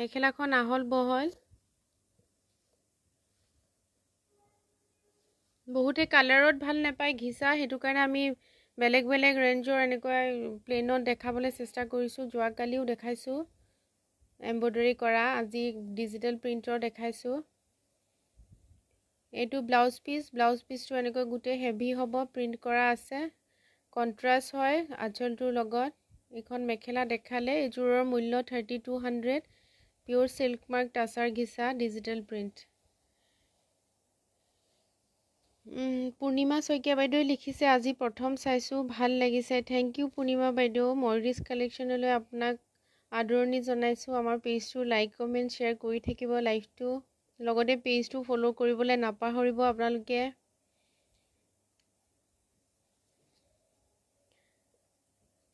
মেখেলাখন আহল বহল বহুতে কালাৰত ভাল নাপায় ঘিচা সেইটো কাৰণে আমি বেলেগ বেলেগ ৰেঞ্জৰ এনেকৈ প্লেইনত দেখাবলৈ চেষ্টা কৰিছোঁ যোৱাকালিও দেখাইছোঁ এম্ব্ৰইডাৰী কৰা আজি ডিজিটেল প্ৰিণ্টৰ দেখাইছোঁ এইটো ব্লাউজ পিচ ব্লাউজ পিচটো এনেকৈ গোটেই হেভি হ'ব প্ৰিণ্ট কৰা আছে কণ্ট্ৰাষ্ট হয় আঁচলটোৰ লগত এইখন মেখেলা দেখালে এইযোৰৰ মূল্য thirty two hundred pure silk mark টাচাৰ ঘিচা ডিজিটেল প্ৰিণ্ট পূৰ্ণিমা শইকীয়া বাইদেৱে লিখিছে আজি প্ৰথম চাইছোঁ ভাল লাগিছে থেংক ইউ পূৰ্ণিমা বাইদেউ মৰিছ কালেকশ্যনলৈ আপোনাক আদৰণি জনাইছোঁ আমাৰ পেজটো লাইক কমেণ্ট শ্বেয়াৰ কৰি থাকিব লাইফটো লগতে পেজটো ফ'ল' কৰিবলৈ নাপাহৰিব আপোনালোকে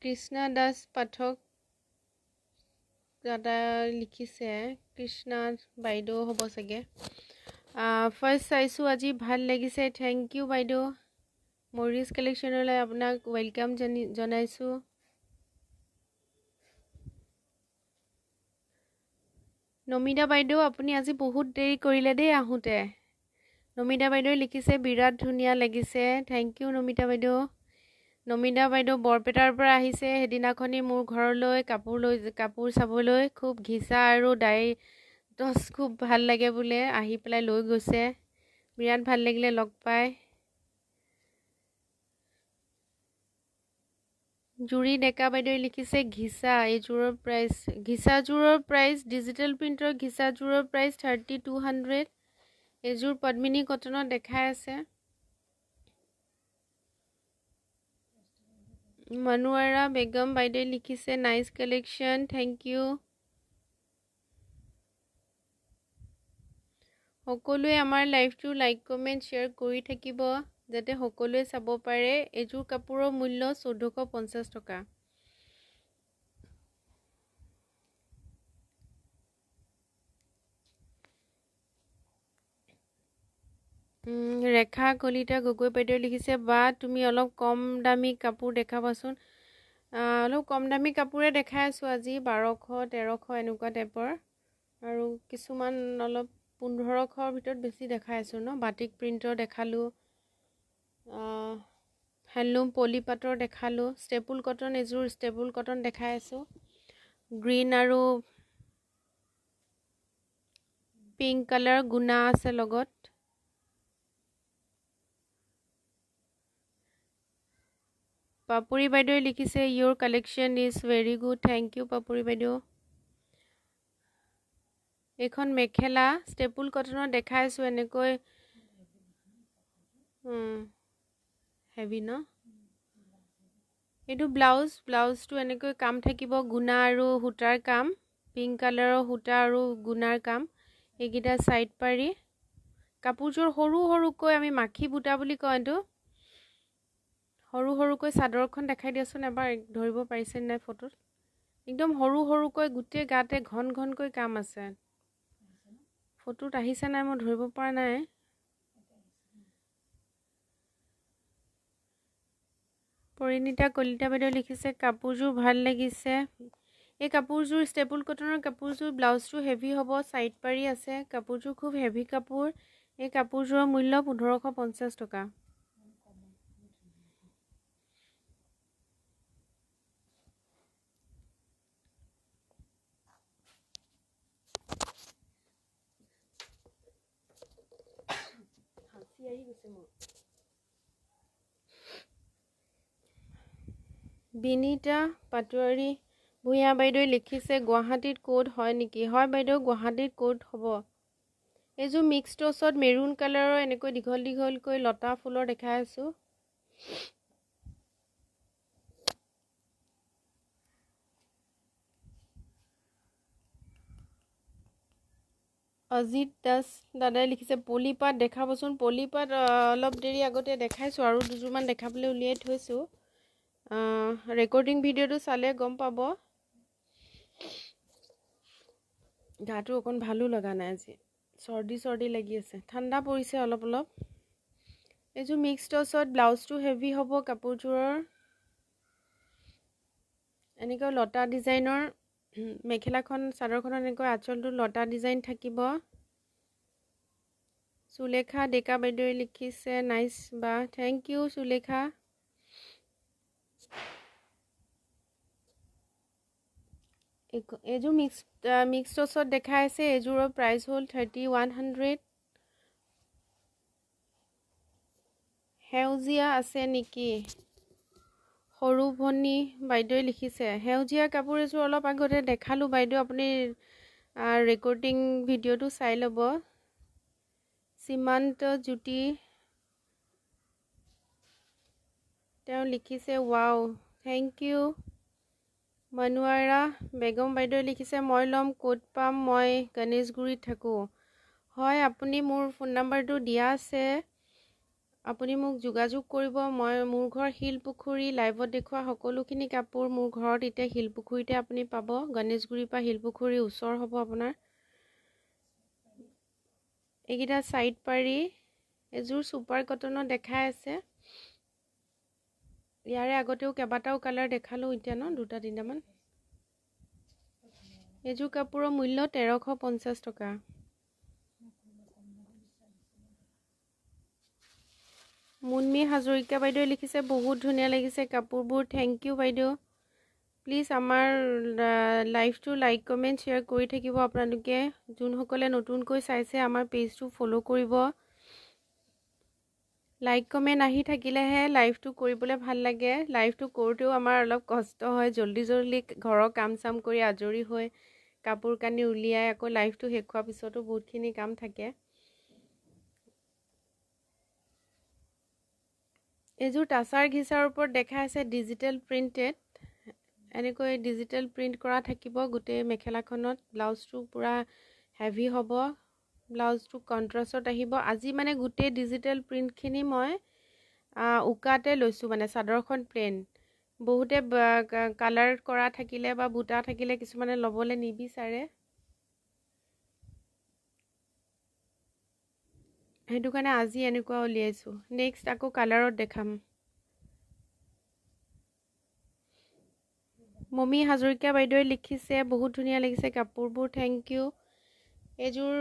কৃষ্ণা দাস পাঠক দাদা লিখিছে কৃষ্ণা বাইদেউ হ'ব চাগে ফাৰ্ষ্ট চাইছোঁ আজি ভাল লাগিছে থেংক ইউ বাইদেউ মৰিজ কালেকশ্যনলৈ আপোনাক ৱেলকাম জনাইছোঁ নমিতা বাইদেউ আপুনি আজি বহুত দেৰি কৰিলে দেই আহোঁতে নমিতা বাইদেউ লিখিছে বিৰাট ধুনীয়া লাগিছে থেংক ইউ নমিতা বাইদেউ নমিতা বাইদেউ বৰপেটাৰ পৰা আহিছে সেইদিনাখনি মোৰ ঘৰলৈ কাপোৰ লৈ কাপোৰ চাবলৈ খুব ঘিচা আৰু দাই টচ খুব ভাল লাগে বোলে আহি পেলাই লৈ গৈছে বিৰাট ভাল লাগিলে লগ পায় জুৰি ডেকা বাইদেৱে লিখিছে ঘিচা এইযোৰৰ প্ৰাইচ ঘিচাযোৰৰ প্ৰাইচ ডিজিটেল প্ৰিণ্টৰ ঘিচাযোৰৰ প্ৰাইচ থাৰ্টি টু হাণ্ড্ৰেড এইযোৰ পদ্মিনী কটনত দেখাই আছে মনোৱাৰা বেগম বাইদেৱে লিখিছে নাইচ কালেকশ্যন থেংক ইউ সকলোৱে আমাৰ লাইভটো লাইক কমেণ্ট শ্বেয়াৰ কৰি থাকিব যাতে সকলোৱে চাব পাৰে এইযোৰ কাপোৰৰ মূল্য চৈধ্যশ পঞ্চাছ টকা ৰেখা কলিতা গগৈ বাইদেউ লিখিছে বা তুমি অলপ কম দামী কাপোৰ দেখাবাচোন অলপ কম দামী কাপোৰে দেখাই আছোঁ আজি বাৰশ তেৰশ এনেকুৱা টাইপৰ আৰু কিছুমান অলপ পোন্ধৰশৰ ভিতৰত বেছি দেখাই আছোঁ ন বাটিক প্ৰিণ্টৰ দেখালোঁ হেণ্ডলুম পলিপাটৰ দেখালোঁ ষ্টেপুল কটন এযোৰ ষ্টেপুল কটন দেখাই আছোঁ গ্ৰীণ আৰু পিংক কালাৰ গুণা আছে লগত পাপৰি বাইদেৱে লিখিছে your collection is very good thank you Papori বাইদেউ এইখন মেখেলা ষ্টেপুল কটনত দেখাইছোঁ এনেকৈ হেভি ন এইটো ব্লাউজ ব্লাউজটো এনেকৈ কাম থাকিব গুণা আৰু সূতাৰ কাম পিংক কালাৰৰ সূতা আৰু গুণাৰ কাম এইকেইটা ছাইড পাৰি কাপোৰযোৰ সৰু সৰুকৈ আমি মাখি বুটা বুলি কওঁ এইটো সৰু সৰুকৈ চাদৰখন দেখাই দিয়াচোন এবাৰ ধৰিব পাৰিছেনে নাই ফটোত একদম সৰু সৰুকৈ গোটেই গাতে ঘন ঘনকৈ কাম আছে ফটোত আহিছে নাই মই ধৰিব পৰা নাই পৰিণীতা কলিতা বাইদেউ লিখিছে কাপোৰযোৰ ভাল লাগিছে এই কাপোৰযোৰ ষ্টেপুল কটনৰ কাপোৰযোৰ ব্লাউজটো হেভি হ'ব ছাইড পাৰি আছে কাপোৰযোৰ খুব হেভি কাপোৰ এই কাপোৰযোৰৰ মূল্য পোন্ধৰশ পঞ্চাছ টকা বিনীতা পাটোৱাৰী ভূঞা বাইদেৱে লিখিছে গুৱাহাটীত ক'ত হয় নেকি হয় বাইদেউ গুৱাহাটীত ক'ত হ'ব এইযোৰ মিক্স ট'চত মেৰুণ কালাৰৰ এনেকৈ দীঘল দীঘলকৈ লতা ফুলৰ দেখাই আছোঁ অজিত দাস দাদাই লিখিছে পলিপাট দেখাবচোন পলিপাট অলপ দেৰি আগতে দেখাইছোঁ আৰু দুযোৰমান দেখাবলৈ উলিয়াই থৈছোঁ ৰেকৰ্ডিং ভিডিঅ'টো চালে গম পাব গাটো অকণ ভালো লগা নাই আজি চৰ্দি চৰ্দি লাগি আছে ঠাণ্ডা পৰিছে অলপ অলপ এইযোৰ মিক্স টচত ব্লাউজটো হেভি হ'ব কাপোৰযোৰৰ এনেকৈ লতা ডিজাইনৰ মেখেলাখন চাদৰখনত এনেকৈ আঁচলটো লতা ডিজাইন থাকিব সুলেখা ডেকা বাইদেউৱে লিখিছে নাইচ বা থেংক ইউ সুলেখা এইযোৰ মিক্স মিক্স টচত দেখাই আছে এইযোৰৰ প্ৰাইচ হ'ল থাৰ্টি ওৱান হাণ্ড্ৰেড সেউজীয়া আছে নেকি সৰু ভনী বাইদেৱে লিখিছে সেউজীয়া কাপোৰ এযোৰ অলপ আগতে দেখালোঁ বাইদেউ আপুনি ৰেকৰ্ডিং ভিডিঅ'টো চাই ল'ব সীমান্ত জ্যোতি তেওঁ লিখিছে wow thank you Manuwara Begum বাইদেৱে লিখিছে মই ল'ম ক'ত পাম মই গণেশগুৰিত থাকোঁ হয় আপুনি মোৰ ফোন নম্বৰটো দিয়া আছে আপুনি মোক যোগাযোগ কৰিব মই মোৰ ঘৰ শিলপুখুৰী লাইভত দেখুওৱা সকলোখিনি কাপোৰ মোৰ ঘৰত এতিয়া শিলপুখুৰীতে আপুনি পাব গণেশগুৰিৰ পৰা শিলপুখুৰী ওচৰ হ'ব আপোনাৰ এইকেইটা চাইড পাৰি এযোৰ ছুপাৰ কটনত দেখাই আছে ইয়াৰে আগতেও কেইবাটাও কালাৰ দেখালোঁ এতিয়া ন দুটা তিনিটামান এযোৰ কাপোৰৰ মূল্য তেৰশ পঞ্চাছ টকা মুনমী হাজৰিকা বাইদেৱে লিখিছে বহুত ধুনীয়া লাগিছে কাপোৰবোৰ থেংক ইউ বাইদেউ প্লিজ আমাৰ লাইভটো লাইক কমেণ্ট শ্বেয়াৰ কৰি থাকিব আপোনালোকে যোনসকলে নতুনকৈ চাইছে আমাৰ পেজটো ফ'ল' কৰিব লাইক কমেণ্ট আহি থাকিলেহে লাইভটো কৰিবলৈ ভাল লাগে লাইভটো কৰোঁতেও আমাৰ অলপ কষ্ট হয় জল্দি জল্দি ঘৰৰ কাম চাম কৰি আজৰি হৈ কাপোৰ কানি উলিয়াই আকৌ লাইভটো শেষ হোৱাৰ পিছতো বহুতখিনি কাম থাকে এইযোৰ টাচাৰ ঘিচাৰ ওপৰত দেখাই আছে ডিজিটেল প্ৰিণ্টেড এনেকৈ ডিজিটেল প্ৰিণ্ট কৰা থাকিব গোটেই মেখেলাখনত ব্লাউজটো পূৰা হেভি হ'ব ব্লাউজটো কণ্ট্ৰাষ্টত আহিব আজি মানে গোটেই ডিজিটেল প্ৰিণ্টখিনি মই উকাতে লৈছোঁ মানে চাদৰখন প্লেইন বহুতে কালাৰ কৰা থাকিলে বা বুটা থাকিলে কিছুমানে ল'বলৈ নিবিচাৰে সেইটো কাৰণে আজি এনেকুৱা উলিয়াইছোঁ নেক্সট আকৌ কালাৰত দেখাম মমী হাজৰিকা বাইদেৱে লিখিছে বহুত ধুনীয়া লাগিছে কাপোৰবোৰ থেংক ইউ এযোৰ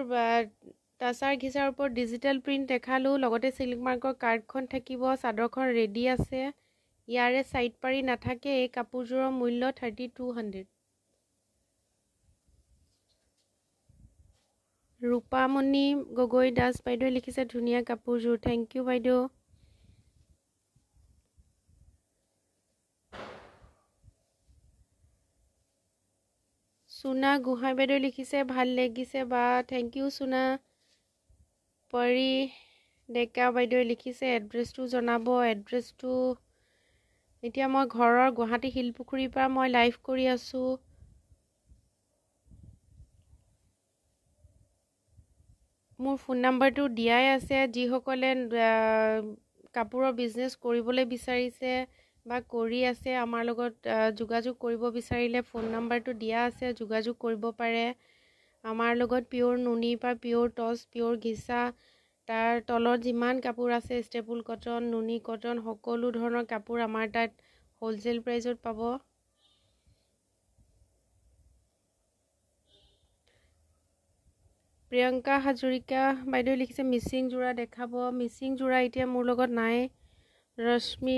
টাচাৰ ঘিচাৰ ওপৰত ডিজিটেল প্ৰিণ্ট দেখালোঁ লগতে চিল্ক মাৰ্কৰ কাৰ্ডখন থাকিব চাদৰখন ৰেডি আছে ইয়াৰে ছাইড পাৰি নাথাকে এই কাপোৰযোৰৰ মূল্য thirty two hundred Rupamoni Gogoi Das বাইদেৱে লিখিছে ধুনীয়া কাপোৰযোৰ থেংক ইউ বাইদেউ সোণা গোহাঁই বাইদেৱে লিখিছে ভাল লাগিছে বা থেংক ইউ সোণা পৰী ডেকা বাইদেৱে লিখিছে এড্ৰেছটো জনাব এড্ৰেছটো এতিয়া মই ঘৰৰ গুৱাহাটী শিলপুখুৰীৰ পৰা মই লাইভ কৰি আছোঁ মোৰ ফোন নাম্বাৰটো দিয়াই আছে যিসকলে কাপোৰৰ বিজনেছ কৰিবলৈ বিচাৰিছে বা কৰি আছে আমাৰ লগত যোগাযোগ কৰিব বিচাৰিলে ফোন নাম্বাৰটো দিয়া আছে যোগাযোগ কৰিব পাৰে আমাৰ লগত পিয়'ৰ নুনি পা পিয়'ৰ টচ পিয়'ৰ ঘিচা তাৰ তলত যিমান কাপোৰ আছে ষ্টেপুল কটন নুনি কটন সকলো ধৰণৰ কাপোৰ আমাৰ তাত হ'লচেল প্ৰাইজত পাব প্ৰিয়ংকা হাজৰিকা বাইদেউ লিখিছে মিচিং যোৰা দেখাব মিচিং যোৰা এতিয়া মোৰ লগত নাই ৰশ্মি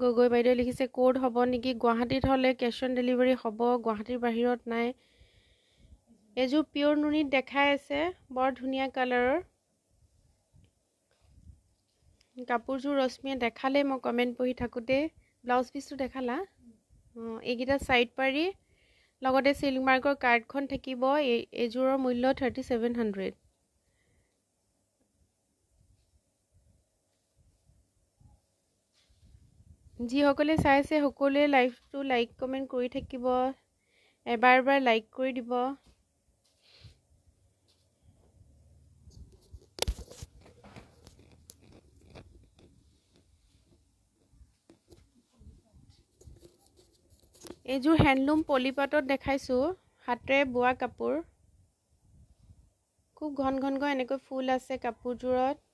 গগৈ বাইদেৱে লিখিছে ক'ত হ'ব নেকি গুৱাহাটীত হ'লে কেছ অন ডেলিভাৰী হ'ব গুৱাহাটীৰ বাহিৰত নাই এযোৰ পিয়'ৰ নুনিত দেখাই আছে বৰ ধুনীয়া কালাৰৰ কাপোৰযোৰ ৰশ্মিয়ে দেখালে মই কমেণ্ট পঢ়ি থাকোঁতে ব্লাউজ পিচটো দেখালা অঁ এইকেইটা ছাইড পাৰি লগতে চিল্কমাৰ্কৰ কাৰ্ডখন থাকিব এই এইযোৰৰ মূল্য থাৰ্টি ছেভেন হাণ্ড্ৰেড যিসকলে চাইছে সকলোৱে লাইভটো লাইক কমেণ্ট কৰি থাকিব এবাৰ এবাৰ লাইক কৰি দিব এইযোৰ হেণ্ডলুম পলিপাটত দেখাইছোঁ হাতেৰে বোৱা কাপোৰ খুব ঘন ঘনকৈ এনেকৈ ফুল আছে কাপোৰযোৰত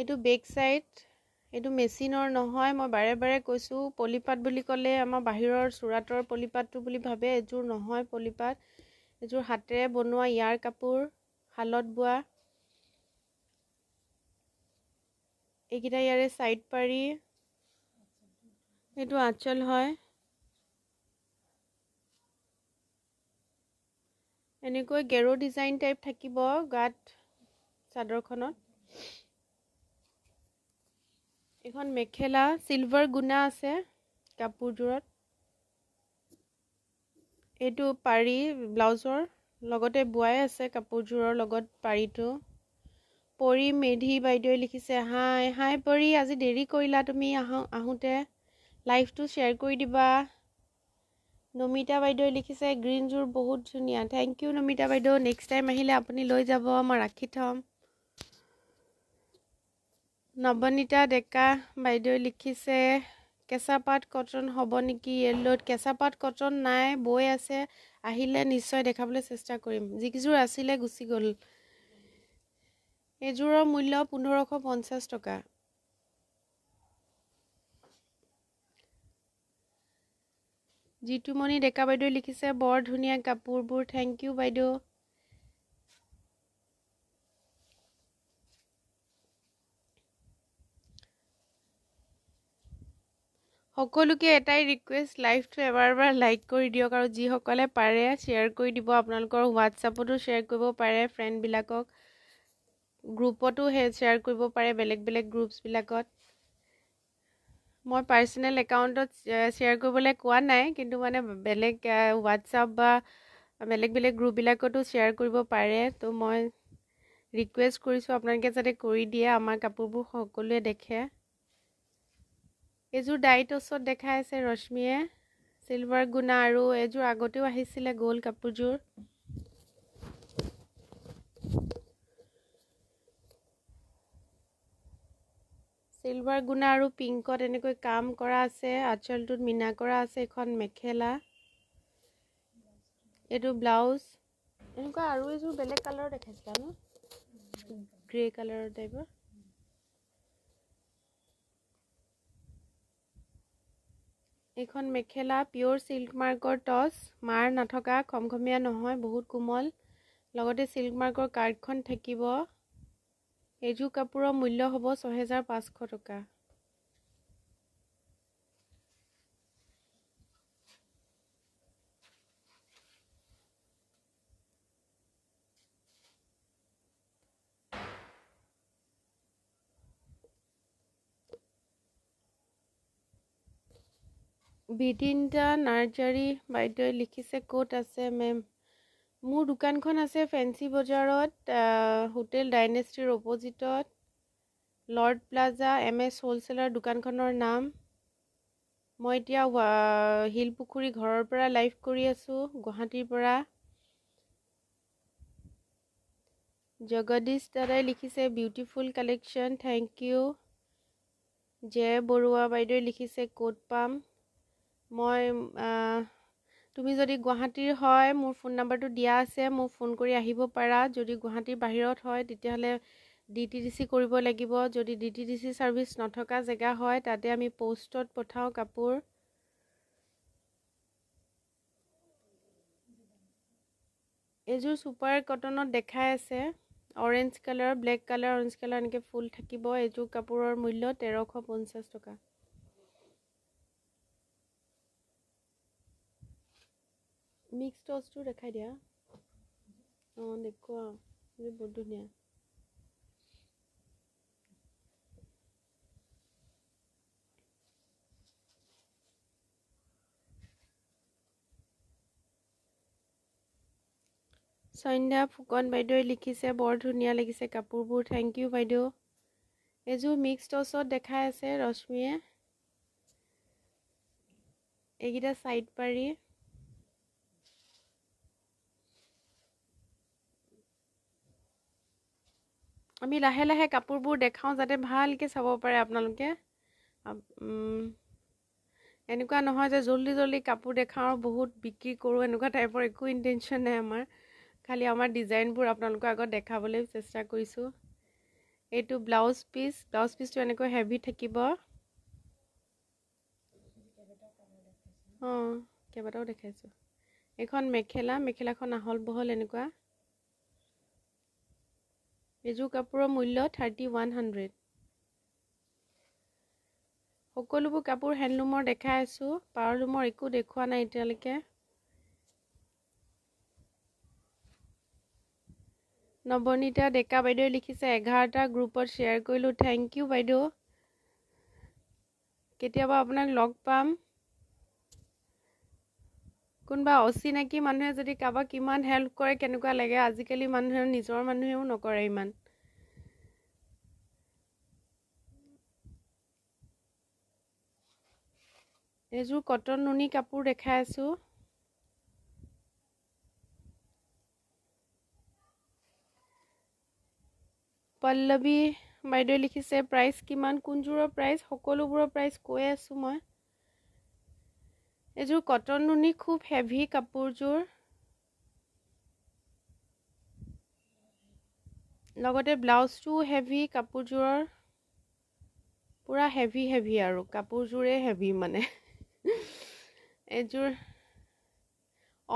এইটো বেক চাইড এইটো মেচিনৰ নহয় মই বাৰে বাৰে কৈছোঁ পলিপাত বুলি ক'লে আমাৰ বাহিৰৰ চোৰাটৰ পলিপাতটো বুলি ভাবে এযোৰ নহয় পলিপাত এযোৰ হাতেৰে বনোৱা ইয়াৰ কাপোৰ শালত বোৱা এইকেইটা ইয়াৰে চাইড পাৰি এইটো আঁচল হয় এনেকৈ গেৰু ডিজাইন টাইপ থাকিব গাত চাদৰখনত এখন মেখেলা চিলভাৰ গুণা আছে কাপোৰযোৰত এইটো পাৰি ব্লাউজৰ লগতে বোৱাই আছে কাপোৰযোৰৰ লগত পাৰিটো পৰি মেধি বাইদেৱে লিখিছে হাই হাই পৰি আজি দেৰি কৰিলা তুমি আহোঁতে লাইভটো শ্বেয়াৰ কৰি দিবা নমিতা বাইদেৱে লিখিছে গ্ৰীণযোৰ বহুত ধুনীয়া থেংক ইউ নমিতা বাইদেউ নেক্সট টাইম আহিলে আপুনি লৈ যাব মই ৰাখি থ'ম নৱনীতা ডেকা বাইদেৱে লিখিছে কেঁচাপাত কটন হ'ব নেকি য়েল্ল'ত কেঁচাপাত কটন নাই বৈ আছে আহিলে নিশ্চয় দেখাবলৈ চেষ্টা কৰিম যিকেইযোৰ আছিলে গুচি গ'ল এইযোৰৰ মূল্য পোন্ধৰশ পঞ্চাছ টকা জিতুমণি ডেকা বাইদেৱে লিখিছে বৰ ধুনীয়া কাপোৰবোৰ থেংক ইউ বাইদেউ সকলোকে এটাই ৰিকুৱেষ্ট লাইভটো এবাৰ এবাৰ লাইক কৰি দিয়ক আৰু যিসকলে পাৰে শ্বেয়াৰ কৰি দিব আপোনালোকৰ হোৱাটছআপতো শ্বেয়াৰ কৰিব পাৰে ফ্ৰেণ্ডবিলাকক গ্ৰুপতো সেই শ্বেয়াৰ কৰিব পাৰে বেলেগ বেলেগ গ্ৰুপছবিলাকত মই পাৰ্চনেল একাউণ্টত শ্বেয়াৰ কৰিবলৈ কোৱা নাই কিন্তু মানে বেলেগ হোৱাটছআপ বা বেলেগ বেলেগ গ্ৰুপবিলাকতো শ্বেয়াৰ কৰিব পাৰে তো মই ৰিকুৱেষ্ট কৰিছোঁ আপোনালোকে যাতে কৰি দিয়ে আমাৰ কাপোৰবোৰ সকলোৱে দেখে এযোৰ ডাইট দেখাই আছে ৰশ্মিয়ে চিলভাৰ গুণা আৰু এযোৰ আগতেও আহিছিলে গ'ল্ড কাপোৰযোৰ চিলভাৰ গুণা আৰু পিংকত এনেকৈ কাম কৰা আছে আঁচলটোত মিনা কৰা আছে এখন মেখেলা এইটো ব্লাউজ এনেকুৱা আৰু এযোৰ বেলেগ কালাৰৰ দেখাইছিলা ন গ্ৰে কালাৰৰ টাইপৰ এইখন মেখেলা পিয়ৰ চিল্ক মাৰ্কৰ টচ মাৰ নথকা খমখমীয়া নহয় বহুত কোমল লগতে চিল্ক মাৰ্কৰ কাৰ্ডখন থাকিব এযোৰ কাপোৰৰ মূল্য হ'ব ছহেজাৰ পাঁচশ টকা বিদিন নাৰ্জাৰী বাইদেউ লিখিছে ক'ত আছে মেম মোৰ দোকানখন আছে ফেঞ্চি বজাৰত হোটেল ডাইনেষ্টিৰ অপজিটত Lord Plaza M S wholesaler দোকানখনৰ নাম মই এতিয়া শিলপুখুৰী ঘৰৰ পৰা লাইভ কৰি আছোঁ গুৱাহাটীৰ পৰা জগদীশ দাদাই লিখিছে beautiful collection thank you J Baruah বাইদেৱে লিখিছে ক'ত পাম মই তুমি যদি গুৱাহাটীৰ হয় মোৰ ফোন নাম্বাৰটো দিয়া আছে মোক ফোন কৰি আহিব পাৰা যদি গুৱাহাটীৰ বাহিৰত হয় তেতিয়াহ'লে ডি টি ডি চি কৰিব লাগিব যদি D T D C service নথকা জেগা হয় তাতে আমি পষ্টত পঠাওঁ কাপোৰ এইযোৰ ছুপাৰ কটনত দেখাই আছে orange colour black colour orange colour এনেকৈ ফুল থাকিব এইযোৰ কাপোৰৰ মূল্য তেৰশ পঞ্চাছ টকা মিক্স টচটো দেখাই দিয়া অঁ দেখুৱা এইযোৰ বহুত ধুনীয়া সন্ধ্যা ফুকন বাইদেউ লিখিছে বৰ ধুনীয়া লাগিছে কাপোৰবোৰ থেংক ইউ বাইদেউ এযোৰ মিক্স টচত দেখাই আছে ৰশ্মিয়ে এইকেইটা ছাইড পাৰি আমি লাহে লাহে কাপোৰবোৰ দেখাওঁ যাতে ভালকৈ চাব পাৰে আপোনালোকে এনেকুৱা নহয় যে জলদি জল্দি কাপোৰ দেখাওঁ আৰু বহুত বিক্ৰী কৰোঁ এনেকুৱা টাইপৰ একো ইণ্টেনশ্যন নাই আমাৰ খালি আমাৰ ডিজাইনবোৰ আপোনালোকৰ আগত দেখাবলৈ চেষ্টা কৰিছোঁ এইটো ব্লাউজ পিচ ব্লাউজ পিচটো এনেকৈ হেভি থাকিব অঁ কেইবাটাও দেখাইছোঁ এইখন মেখেলা মেখেলাখন আহল বহল এনেকুৱা এযোৰ কাপোৰৰ মূল্য থাৰ্টি ওৱান হাণ্ড্ৰেড সকলোবোৰ কাপোৰ হেণ্ডলুমৰ দেখাই আছোঁ পাৱাৰ লুমৰ একো দেখুওৱা নাই এতিয়ালৈকে নৱনীতা ডেকা বাইদেৱে লিখিছে এঘাৰটা গ্ৰুপত শ্বেয়াৰ কৰিলোঁ থেংক ইউ বাইদেউ কেতিয়াবা আপোনাক লগ পাম কোনোবা অচিনাকি মানুহে যদি কাৰোবাক কিমান হেল্প কৰে কেনেকুৱা লাগে আজিকালি মানুহে নিজৰ মানুহেও নকৰে ইমান এইযোৰ কটন নুনি কাপোৰ দেখাই আছোঁ পল্লৱী বাইদেৱে লিখিছে প্ৰাইচ কিমান কোনযোৰৰ প্ৰাইচ সকলোবোৰৰ প্ৰাইচ কৈ আছোঁ মই এইযোৰ কটন নুনি খুব হেভি কাপোৰযোৰ লগতে ব্লাউজটো হেভি কাপোৰযোৰৰ পূৰা হেভি হেভি আৰু কাপোৰযোৰে হেভি মানে এইযোৰ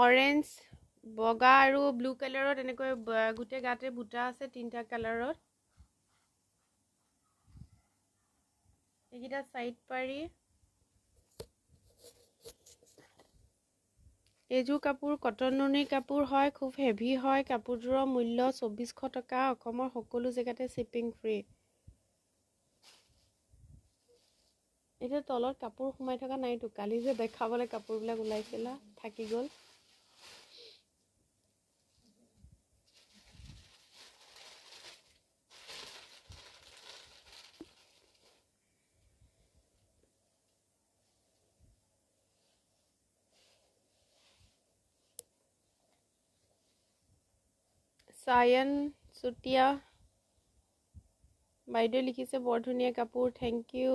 অৰেঞ্জ বগা আৰু ব্লু কালাৰত এনেকৈ গোটেই গাতে বুটা আছে তিনিটা কালাৰত এইকেইটা চাইড পাৰি এইযোৰ কাপোৰ কটননী কাপোৰ হয় খুব হেভি হয় কাপোৰযোৰৰ মূল্য চৌব্বিছশ টকা অসমৰ সকলো জেগাতে শ্বিপিং ফ্ৰী এতিয়া তলত কাপোৰ সোমাই থকা নাইতো কালি যে দেখাবলৈ কাপোৰবিলাক ওলাইছিলা থাকি গ'ল চায়ন চুতীয়া বাইদেউ লিখিছে বৰ ধুনীয়া কাপোৰ থেংক ইউ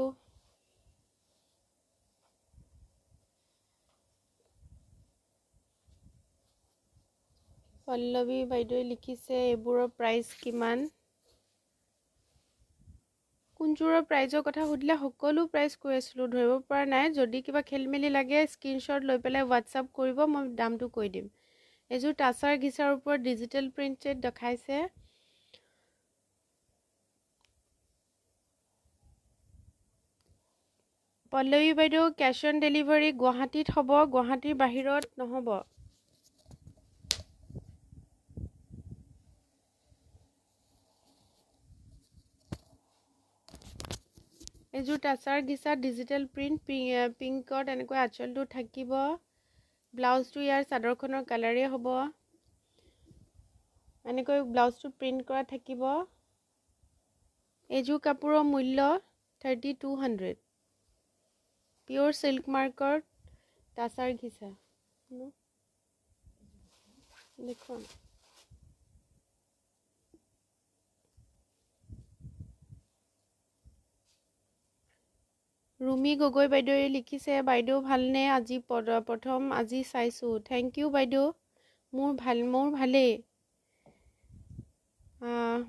পল্লৱী বাইদেৱে লিখিছে এইবোৰৰ প্ৰাইচ কিমান কোনযোৰৰ প্ৰাইজৰ কথা সুধিলে সকলো প্ৰাইজ কৈ আছিলোঁ ধৰিব পৰা নাই যদি কিবা খেলিমেলি লাগে স্ক্ৰীনশ্বট লৈ পেলাই হোৱাটছআপ কৰিব মই দামটো কৈ দিম এযোৰ তাচাৰ ঘিচাৰ ওপৰত ডিজিটেল প্ৰিণ্টেড দেখাইছে পল্লৱী বাইদেউ কেছ অন ডেলিভাৰী গুৱাহাটীত হ'ব গুৱাহাটীৰ বাহিৰত নহ'ব এযোৰ তাচাৰ ঘিচাৰ ডিজিটেল প্ৰিণ্ট পিংকত এনেকুৱা আঁচলটো থাকিব ব্লাউজটো ইয়াৰ চাদৰখনৰ কালাৰেই হ'ব এনেকৈ ব্লাউজটো প্ৰিণ্ট কৰা থাকিব এযোৰ কাপোৰৰ মূল্য thirty two hundred pure silk মাৰ্কৰ টাচাৰ ঘিচা দেখুৱাম ৰুমি গগৈ বাইদেৱে লিখিছে বাইদেউ ভালনে আজি প্ৰথম আজি চাইছোঁ থেংক ইউ বাইদেউ মোৰ ভাল মোৰ ভালেই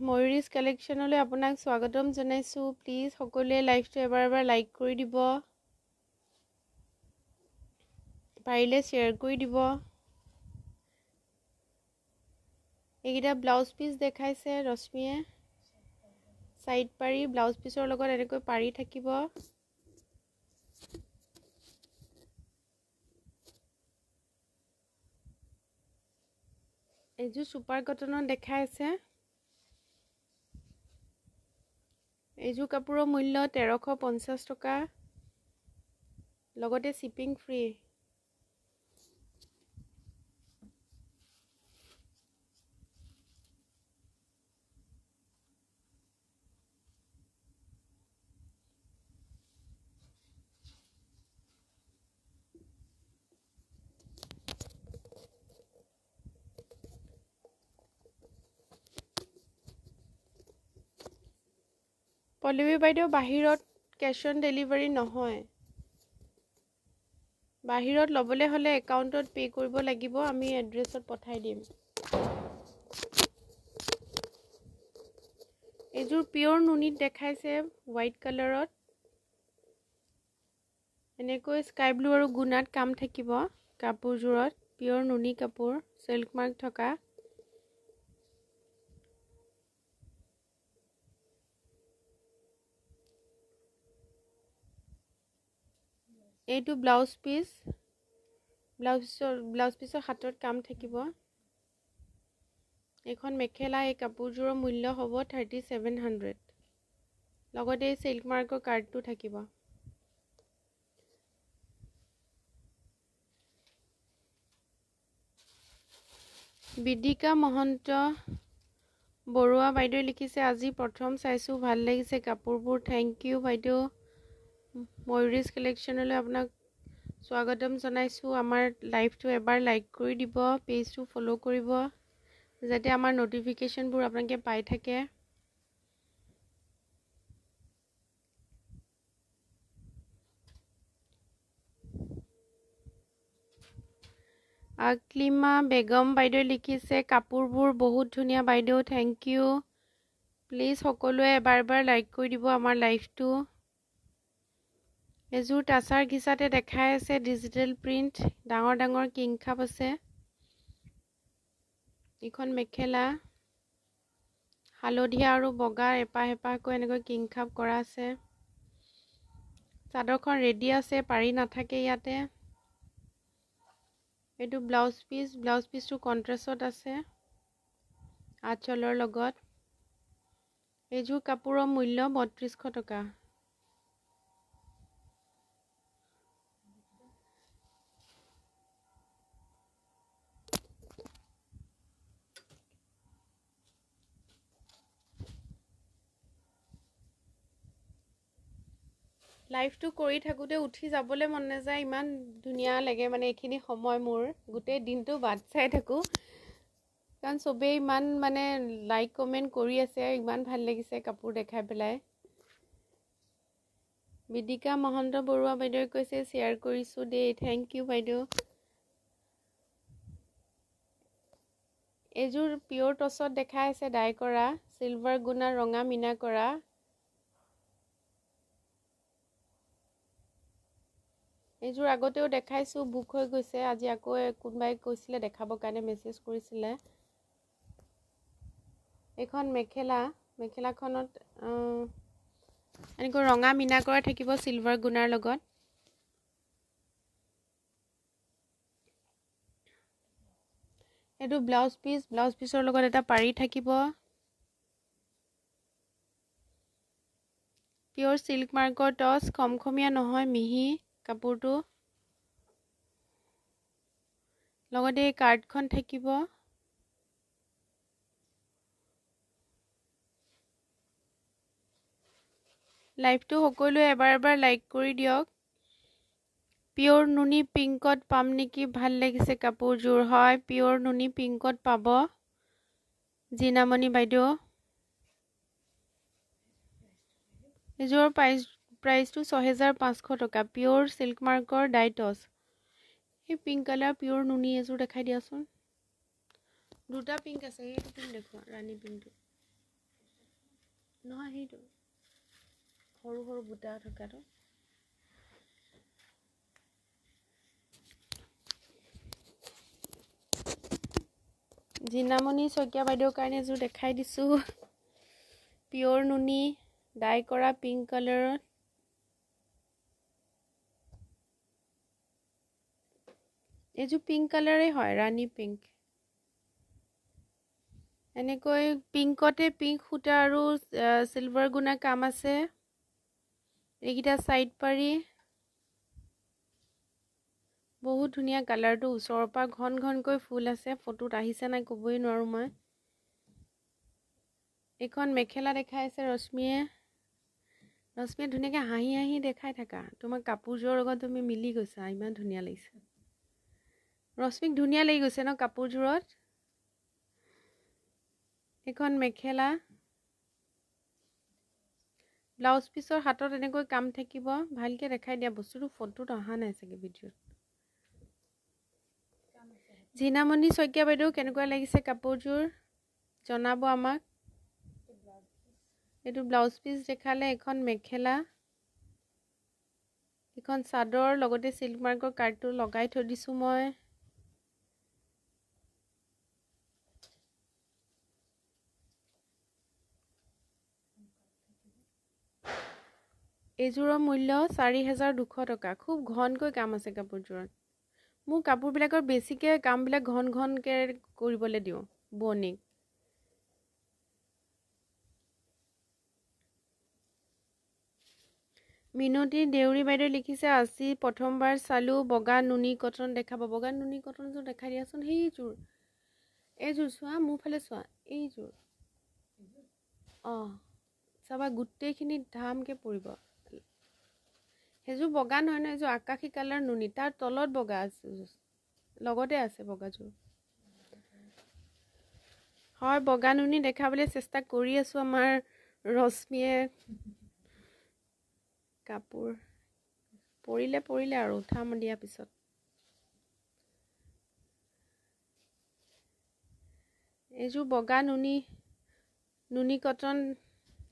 ময়ূৰিছ কালেকশ্যনলৈ আপোনাক স্বাগতম জনাইছোঁ প্লিজ সকলোৱে লাইভটো এবাৰ এবাৰ লাইক কৰি দিব পাৰিলে শ্বেয়াৰ কৰি দিব এইকেইটা ব্লাউজ পিচ দেখাইছে ৰশ্মিয়ে চাইড পাৰি ব্লাউজ পিচৰ লগত এনেকৈ পাৰি থাকিব এযোৰ ছুপাৰ কটনত দেখাই আছে এইযোৰ কাপোৰৰ মূল্য তেৰশ পঞ্চাছ টকা লগতে শ্বিপিং ফ্ৰী পল্লৱী বাইদেউ বাহিৰত কেছ অন ডেলিভাৰী নহয় বাহিৰত ল'বলৈ হ'লে একাউণ্টত পে' কৰিব লাগিব আমি এড্ৰেছত পঠাই দিম এযোৰ পিয়'ৰ নুনিত দেখাইছে হোৱাইট কালাৰত এনেকৈ স্কাই ব্লু আৰু গুণাত কাম থাকিব কাপোৰযোৰত পিয়'ৰ নুনি কাপোৰ চিল্ক মাৰ্ক থকা এইটো ব্লাউজ পিচ ব্লাউজ পিচৰ ব্লাউজ পিচৰ হাতত কাম থাকিব এইখন মেখেলা এই কাপোৰযোৰৰ মূল্য হ'ব থাৰ্টি ছেভেন হাণ্ড্ৰেড লগতে এই মাৰ্কৰ কাৰ্ডটো থাকিব বিদিকা মহন্ত বৰুৱা বাইদেৱে লিখিছে আজি প্ৰথম চাইছোঁ ভাল লাগিছে কাপোৰবোৰ থেংক ইউ বাইদেউ ময়ূৰিজ কালেকশ্যনলৈ আপোনাক স্বাগতম জনাইছোঁ আমাৰ লাইভটো এবাৰ লাইক কৰি দিব পেজটো ফ'ল' কৰিব যাতে আমাৰ ন'টিফিকেশ্যনবোৰ আপোনালোকে পাই থাকে আকলিমা বেগম বাইদেউ লিখিছে কাপোৰবোৰ বহুত ধুনীয়া বাইদেউ থেংক ইউ প্লিজ সকলোৱে এবাৰ এবাৰ লাইক কৰি দিব আমাৰ লাইভটো এযোৰ টাচাৰ ঘিচাতে দেখাই আছে ডিজিটেল প্ৰিণ্ট ডাঙৰ ডাঙৰ কিংখাপ আছে এইখন মেখেলা হালধীয়া আৰু বগা এপাহ এপাহকৈ এনেকৈ কিংখাপ কৰা আছে চাদৰখন ৰেডি আছে পাৰি নাথাকে ইয়াতে এইটো ব্লাউজ পিচ ব্লাউজ পিচটো কণ্ট্ৰেছত আছে আঠ চলৰ লগত এইযোৰ কাপোৰৰ মূল্য বত্ৰিছশ টকা লাইফটো কৰি থাকোঁতে উঠি যাবলৈ মন নাযায় ইমান ধুনীয়া লাগে মানে এইখিনি সময় মোৰ গোটেই দিনটো বাট চাই থাকোঁ কাৰণ চবেই ইমান মানে লাইক কমেণ্ট কৰি আছে ইমান ভাল লাগিছে কাপোৰ দেখাই পেলাই বিদিকা মহন্ত বৰুৱা বাইদেৱে কৈছে শ্বেয়াৰ কৰিছোঁ দেই থেংক ইউ বাইদেউ এইযোৰ পিয়'ৰ টচত দেখাই আছে ডাই কৰা চিলভাৰ গুণা ৰঙা মিনা কৰা এইযোৰ আগতেও দেখাইছোঁ বুক হৈ গৈছে আজি আকৌ কোনোবাই কৈছিলে দেখাবৰ কাৰণে মেছেজ কৰিছিলে এইখন মেখেলা মেখেলাখনত এনেকৈ ৰঙা মিনা কৰা থাকিব চিলভাৰ গুণাৰ লগত এইটো ব্লাউজ পিচ ব্লাউজ পিচৰ লগত এটা পাৰি থাকিব পিয়'ৰ চিল্ক মাৰ্কৰ টচ কমখমীয়া নহয় মিহি কাপোৰটো লগতে এই কাৰ্ডখন থাকিব লাইভটো সকলোৱে এবাৰ এবাৰ লাইক কৰি দিয়ক পিয়ৰ নুনি পিংকত পাম নেকি ভাল লাগিছে কাপোৰযোৰ হয় পিয়ৰ নুনি পিংকত পাব জিনামণি বাইদেউ এইযোৰ প্ৰাইচ প্ৰাইচটো ছহেজাৰ পাঁচশ টকা পিয়'ৰ চিল্ক মাৰ্কৰ ডাইটছ সেই পিংক কালাৰ পিয়'ৰ নুনি এযোৰ দেখাই দিয়াচোন দুটা পিংক আছে সেইটো পিংক দেখুৱা ৰাণী পিংকটো নহয় সেইটো সৰু সৰু বুটা থকাটো জিনামণি শইকীয়া বাইদেউৰ কাৰণে এযোৰ দেখাই দিছোঁ পিয়'ৰ নুনি ডাই কৰা পিংক কালাৰত এইযোৰ পিংক কালাৰে হয় ৰাণী পিংক এনেকৈ পিংকতে পিংক সূতা আৰু চিলভাৰ গুণা কাম আছে এইকেইটা চাইড পাৰি বহুত ধুনীয়া কালাৰটো ওচৰৰ পৰা ঘন ঘনকৈ ফুল আছে ফটোত আহিছে নাই ক'বই নোৱাৰোঁ মই এইখন মেখেলা দেখাইছে ৰশ্মিয়ে ৰশ্মিয়ে ধুনীয়াকৈ হাঁহি হাঁহি দেখাই থাকা তোমাৰ কাপোৰযোৰৰ লগত তুমি মিলি গৈছা ইমান ধুনীয়া লাগিছে ৰশ্মিক ধুনীয়া লাগি গৈছে ন কাপোৰযোৰত এইখন মেখেলা ব্লাউজ পিছৰ হাতত এনেকৈ কাম থাকিব ভালকৈ দেখাই দিয়া বস্তুটো ফটোত অহা নাই চাগে ভিডিঅ'ত জিনামণি শইকীয়া বাইদেউ কেনেকুৱা লাগিছে কাপোৰযোৰ জনাব আমাক এইটো ব্লাউজ পিচ দেখালে এখন মেখেলা এখন চাদৰ লগতে চিল্ক মাৰ্কৰ কাৰ্ডটো লগাই থৈ দিছোঁ মই এইযোৰৰ মূল্য চাৰি হেজাৰ দুশ টকা খুব ঘনকৈ কাম আছে কাপোৰযোৰত মোৰ কাপোৰবিলাকৰ বেছিকৈ কামবিলাক ঘন ঘনকৈ কৰিবলৈ দিওঁ বনিক মিনতি দেউৰী বাইদেউ লিখিছে আজি প্ৰথমবাৰ চালোঁ বগা নুনি কটন দেখাব বগা নুনি কটনযোৰ দেখাই দিয়াচোন সেইযোৰ এইযোৰ চোৱা মোৰ ফালে চোৱা এইযোৰ অঁ চাবা গোটেইখিনি ধামকৈ পৰিব সেইযোৰ বগা নহয় নহয় এইযোৰ আকাশী কালাৰ নুনি তাৰ তলত বগা আছে লগতে আছে বগাযোৰ হয় বগা নুনি দেখাবলৈ চেষ্টা কৰি আছোঁ আমাৰ ৰশ্মিয়ে কাপোৰ পৰিলে পৰিলে আৰু উঠাম দিয়াৰ পিছত এইযোৰ বগা নুনি নুনি কটন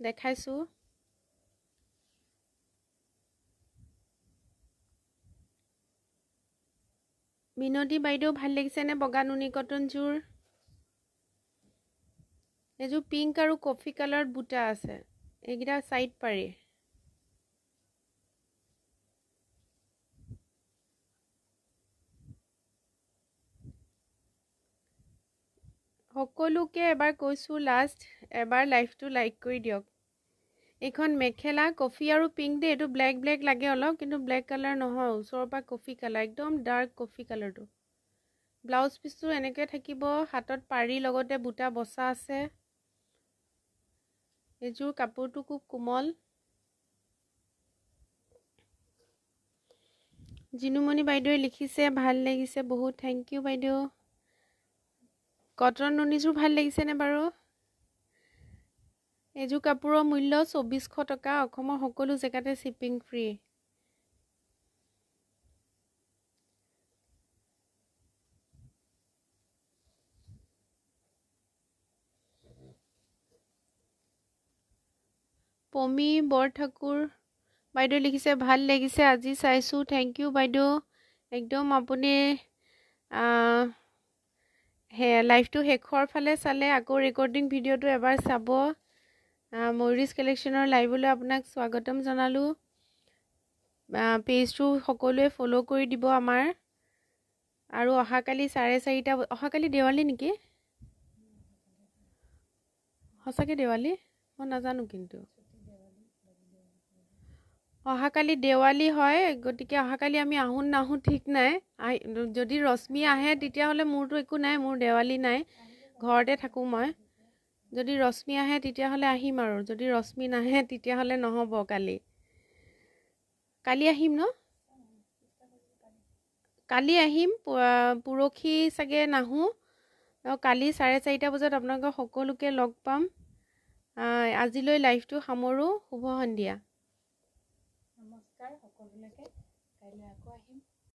দেখাইছোঁ মিনতি বাইদেউ ভাল লাগিছেনে বগা নুনি কটনযোৰ এযোৰ পিংক আৰু কফি কালাৰ বুটা আছে এইকেইটা চাইড পাৰি সকলোকে এবাৰ কৈছোঁ লাষ্ট এবাৰ লাইফটো লাইক কৰি দিয়ক এইখন মেখেলা কফি আৰু পিংক দেই এইটো ব্লেক ব্লেক লাগে অলপ কিন্তু ব্লেক কালাৰ নহয় ওচৰৰ পৰা কফি কালাৰ একদম ডাৰ্ক কফি কালাৰটো ব্লাউজ পিচটো এনেকৈ থাকিব হাতত পাৰি লগতে বুটা বচা আছে এইযোৰ কাপোৰটো খুব কোমল জিনুমণি বাইদেৱে লিখিছে ভাল লাগিছে বহুত থেংক ইউ বাইদেউ কটন নুনিযোৰ ভাল লাগিছেনে বাৰু এযোৰ কাপোৰৰ মূল্য চৌবিছশ টকা অসমৰ সকলো জেগাতে শ্বিপিং ফ্ৰী পমী বৰঠাকুৰ বাইদেউ লিখিছে ভাল লাগিছে আজি চাইছোঁ থেংক ইউ বাইদেউ একদম আপুনি লাইভটো শেষৰ ফালে চালে আকৌ ৰেকৰ্ডিং ভিডিঅ'টো এবাৰ চাব মৰিজ কালেকশ্যনৰ লাইভলৈ আপোনাক স্বাগতম জনালোঁ পেজটো সকলোৱে ফ'ল' কৰি দিব আমাৰ আৰু অহাকালি চাৰে চাৰিটা অহাকালি দেৱালী নেকি সঁচাকৈ দেৱালী মই নাজানো কিন্তু অহাকালি দেৱালী হয় গতিকে অহাকালি আমি আহোঁ নাহোঁ ঠিক নাই যদি ৰশ্মি আহে তেতিয়াহ'লে মোৰতো একো নাই মোৰ দেৱালী নাই ঘৰতে থাকোঁ মই যদি ৰশ্মি আহে তেতিয়াহ'লে আহিম আৰু যদি ৰশ্মি নাহে তেতিয়াহ'লে নহ'ব কালি কালি আহিম ন কালি আহিম পৰহি চাগে নাহোঁ কালি চাৰে চাৰিটা বজাত আপোনালোকক সকলোকে লগ পাম আজিলৈ লাইভটো সামৰোঁ শুভ সন্ধিয়া